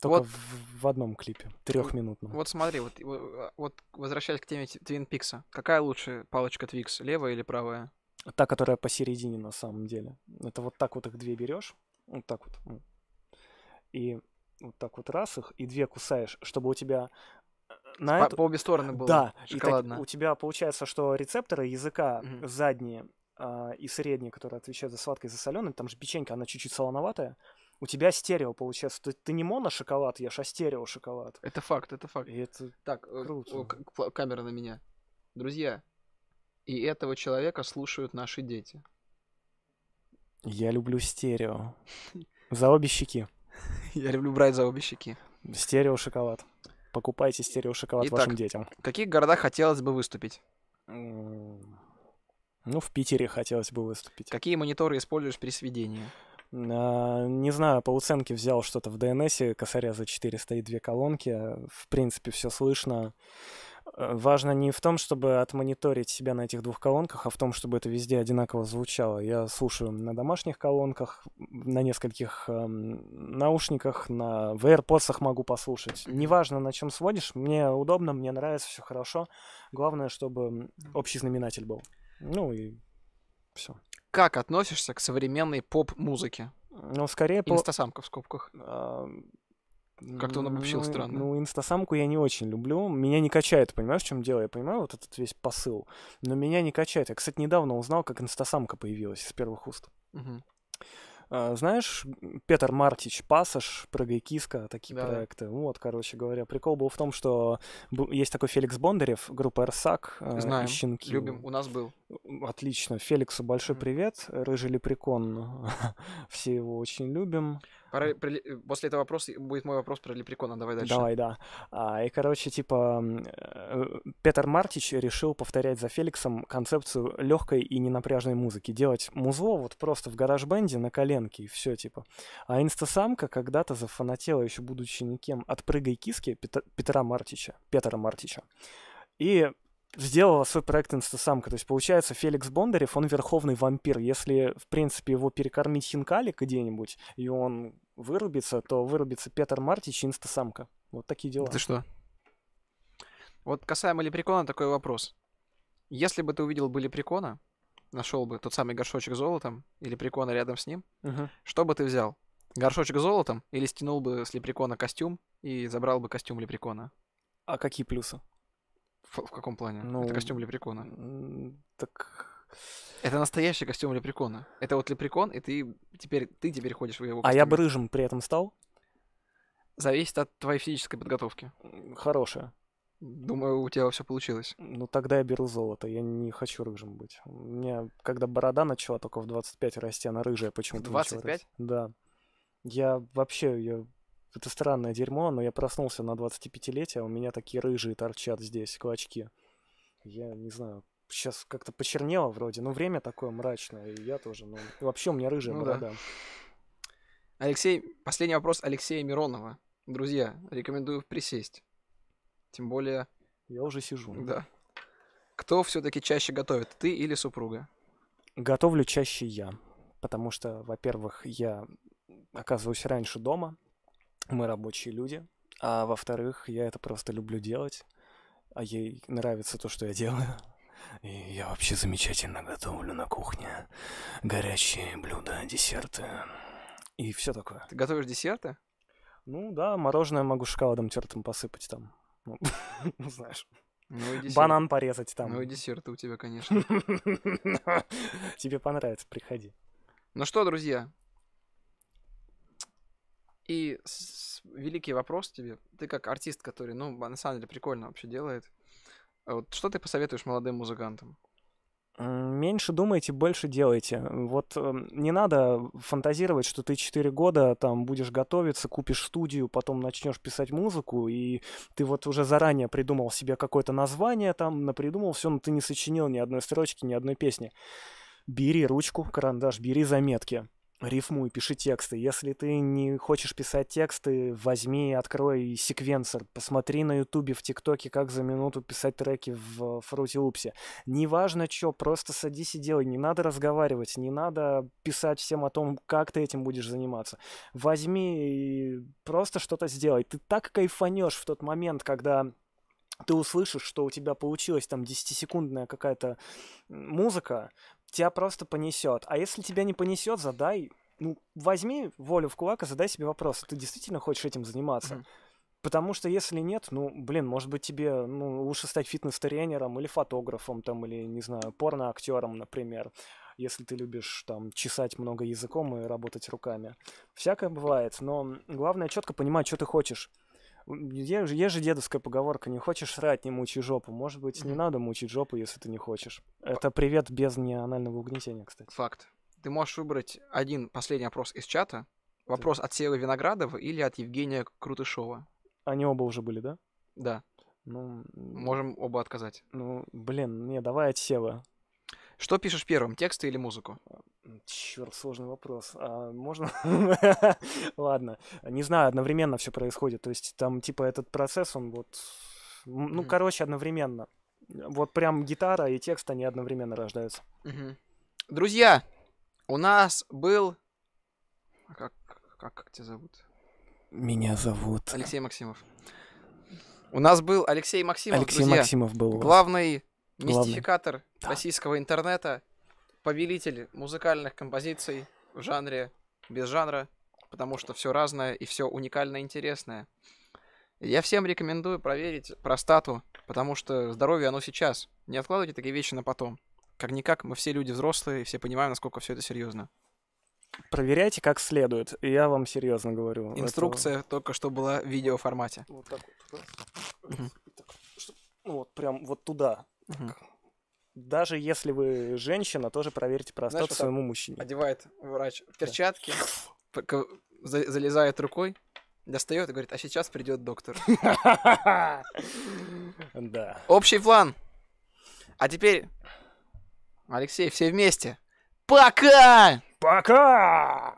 Только вот, в, в одном клипе, трехминутном. Вот смотри, вот, э, вот возвращаясь к теме Твин Пикса, какая лучше палочка Твикс, левая или правая? Та, которая посередине на самом деле. Это вот так вот их две берешь, вот так вот, ну, и вот так вот раз их, и две кусаешь, чтобы у тебя на по, это... по обе стороны было. Да, шоколадно. И так, у тебя получается, что рецепторы языка mm-hmm. задние э, и средние, которые отвечают за сладкое и за соленое, там же печенька, она чуть-чуть солоноватая. У тебя стерео получается. Ты, ты не моно-шоколад ешь, а стерео-шоколад. Это факт, это факт. И это так, э, круто. О, к- камера на меня. Друзья, и этого человека слушают наши дети. Я люблю стерео. За обе щеки. Я люблю брать за обе щеки. Стерео шоколад. Покупайте стереошоколад Итак, вашим детям. в каких городах хотелось бы выступить? Ну, в Питере хотелось бы выступить. Какие мониторы используешь при сведении? А, не знаю, по оценке взял что-то в DNS, косаря за 400 и две колонки. В принципе, все слышно. Э, важно не в том, чтобы отмониторить себя на этих двух колонках, а в том, чтобы это везде одинаково звучало. Я слушаю на домашних колонках, на нескольких э, наушниках, на в AirPods могу послушать. Неважно, на чем сводишь, мне удобно, мне нравится, все хорошо. Главное, чтобы общий знаменатель был. Ну и все. Как относишься к современной поп-музыке? Ну, скорее... Инстасамка по... в скобках. Э, как-то он обобщил ну, странно. Ну, инстасамку я не очень люблю. Меня не качает, понимаешь, в чем дело? Я понимаю вот этот весь посыл, но меня не качает. Я, кстати, недавно узнал, как инстасамка появилась из первых уст. Угу. знаешь, Петр Мартич, Пассаж, Прыгай киска, такие да. проекты. Вот, короче говоря, прикол был в том, что есть такой Феликс Бондарев, группа Эрсак, э, Знаем, щенки. любим, у нас был. Отлично. Феликсу большой привет. Рыжий лепрекон. Все его очень любим. Пора... После этого вопроса будет мой вопрос про лепрекона. Давай дальше. Давай, да. А, и, короче, типа, э, Петр Мартич решил повторять за Феликсом концепцию легкой и ненапряжной музыки. Делать музло вот просто в гараж-бенде на коленке и все, типа. А инстасамка когда-то зафанатела, еще будучи никем, от «Прыгай киски» Петра Мартича. Петра Мартича. И сделала свой проект «Инстасамка». То есть, получается, Феликс Бондарев, он верховный вампир. Если, в принципе, его перекормить хинкали где-нибудь, и он вырубится, то вырубится Петр Мартич и «Инстасамка». Вот такие дела. Ты что? Вот касаемо лепрекона такой вопрос. Если бы ты увидел бы лепрекона, нашел бы тот самый горшочек с золотом или прикона рядом с ним, угу. что бы ты взял? Горшочек с золотом или стянул бы с лепрекона костюм и забрал бы костюм лепрекона? А какие плюсы? В, в каком плане? Ну, это костюм лепрекона. Так. Это настоящий костюм лепрекона. Это вот лепрекон, и ты теперь, ты теперь ходишь в его костюме. А я бы рыжим при этом стал? Зависит от твоей физической подготовки. Хорошая. Думаю, у тебя все получилось. Ну, тогда я беру золото. Я не хочу рыжим быть. У меня, когда борода начала только в 25 расти, она рыжая почему-то 25? Да. Я вообще, я это странное дерьмо, но я проснулся на 25-летие, а у меня такие рыжие торчат здесь, клочки. Я не знаю, сейчас как-то почернело вроде, но время такое мрачное, и я тоже, ну, вообще у меня рыжая ну, борода. Да. Алексей, последний вопрос Алексея Миронова. Друзья, рекомендую присесть. Тем более... Я уже сижу. Да. Кто все-таки чаще готовит, ты или супруга? Готовлю чаще я, потому что, во-первых, я оказываюсь раньше дома, мы рабочие люди, а во-вторых, я это просто люблю делать, а ей нравится то, что я делаю. И я вообще замечательно готовлю на кухне горячие блюда, десерты и все такое. Ты готовишь десерты? Ну да, мороженое могу шоколадом тертым посыпать там. Ну, ну знаешь. Ну Банан порезать там. Ну и десерты у тебя, конечно. Тебе понравится, приходи. Ну что, друзья, и с, с, великий вопрос тебе. Ты как артист, который, ну, на самом деле прикольно вообще делает. А вот что ты посоветуешь молодым музыкантам? Меньше думайте, больше делайте. Вот эм, не надо фантазировать, что ты 4 года там будешь готовиться, купишь студию, потом начнешь писать музыку, и ты вот уже заранее придумал себе какое-то название там, напридумал все, но ты не сочинил ни одной строчки, ни одной песни. Бери ручку, карандаш, бери заметки рифмуй, пиши тексты. Если ты не хочешь писать тексты, возьми, и открой секвенсор, посмотри на Ютубе, в ТикТоке, как за минуту писать треки в Фрути Лупсе. Неважно что, просто садись и делай. Не надо разговаривать, не надо писать всем о том, как ты этим будешь заниматься. Возьми и просто что-то сделай. Ты так кайфанешь в тот момент, когда ты услышишь, что у тебя получилась там 10-секундная какая-то музыка, тебя просто понесет. А если тебя не понесет, задай, ну, возьми волю в кулак и задай себе вопрос, ты действительно хочешь этим заниматься? mm Потому что если нет, ну, блин, может быть, тебе ну, лучше стать фитнес-тренером или фотографом, там, или, не знаю, порно-актером, например, если ты любишь, там, чесать много языком и работать руками. Всякое бывает, но главное четко понимать, что ты хочешь. Есть, же дедовская поговорка, не хочешь срать, не мучи жопу. Может быть, не надо мучить жопу, если ты не хочешь. Это привет без неанального угнетения, кстати. Факт. Ты можешь выбрать один последний опрос из чата. Вопрос от Сева Виноградова или от Евгения Крутышова. Они оба уже были, да? Да. Ну, можем оба отказать. Ну, блин, не, давай от Сева. Что пишешь первым, тексты или музыку? Черт, сложный вопрос. А можно? Ладно. Не знаю, одновременно все происходит. То есть там типа этот процесс, он вот... Ну, короче, одновременно. Вот прям гитара и текст, они одновременно рождаются. Друзья, у нас был... А как, как, как тебя зовут? Меня зовут... Алексей Максимов. У нас был Алексей Максимов, Алексей друзья. Максимов был. Главный Мистификатор да. российского интернета, повелитель музыкальных композиций в жанре, без жанра, потому что все разное и все уникально интересное. Я всем рекомендую проверить простату, потому что здоровье оно сейчас. Не откладывайте такие вещи на потом. Как-никак, мы все люди взрослые, и все понимаем, насколько все это серьезно. Проверяйте как следует, я вам серьезно говорю. Инструкция это... только что была в видеоформате. Вот так вот. Угу. Вот, прям вот туда. Угу. Даже если вы женщина, тоже проверьте простату Знаешь, своему мужчине. Одевает врач перчатки, да. залезает рукой, достает и говорит, а сейчас придет доктор. Да. Общий план. А теперь, Алексей, все вместе. Пока! Пока!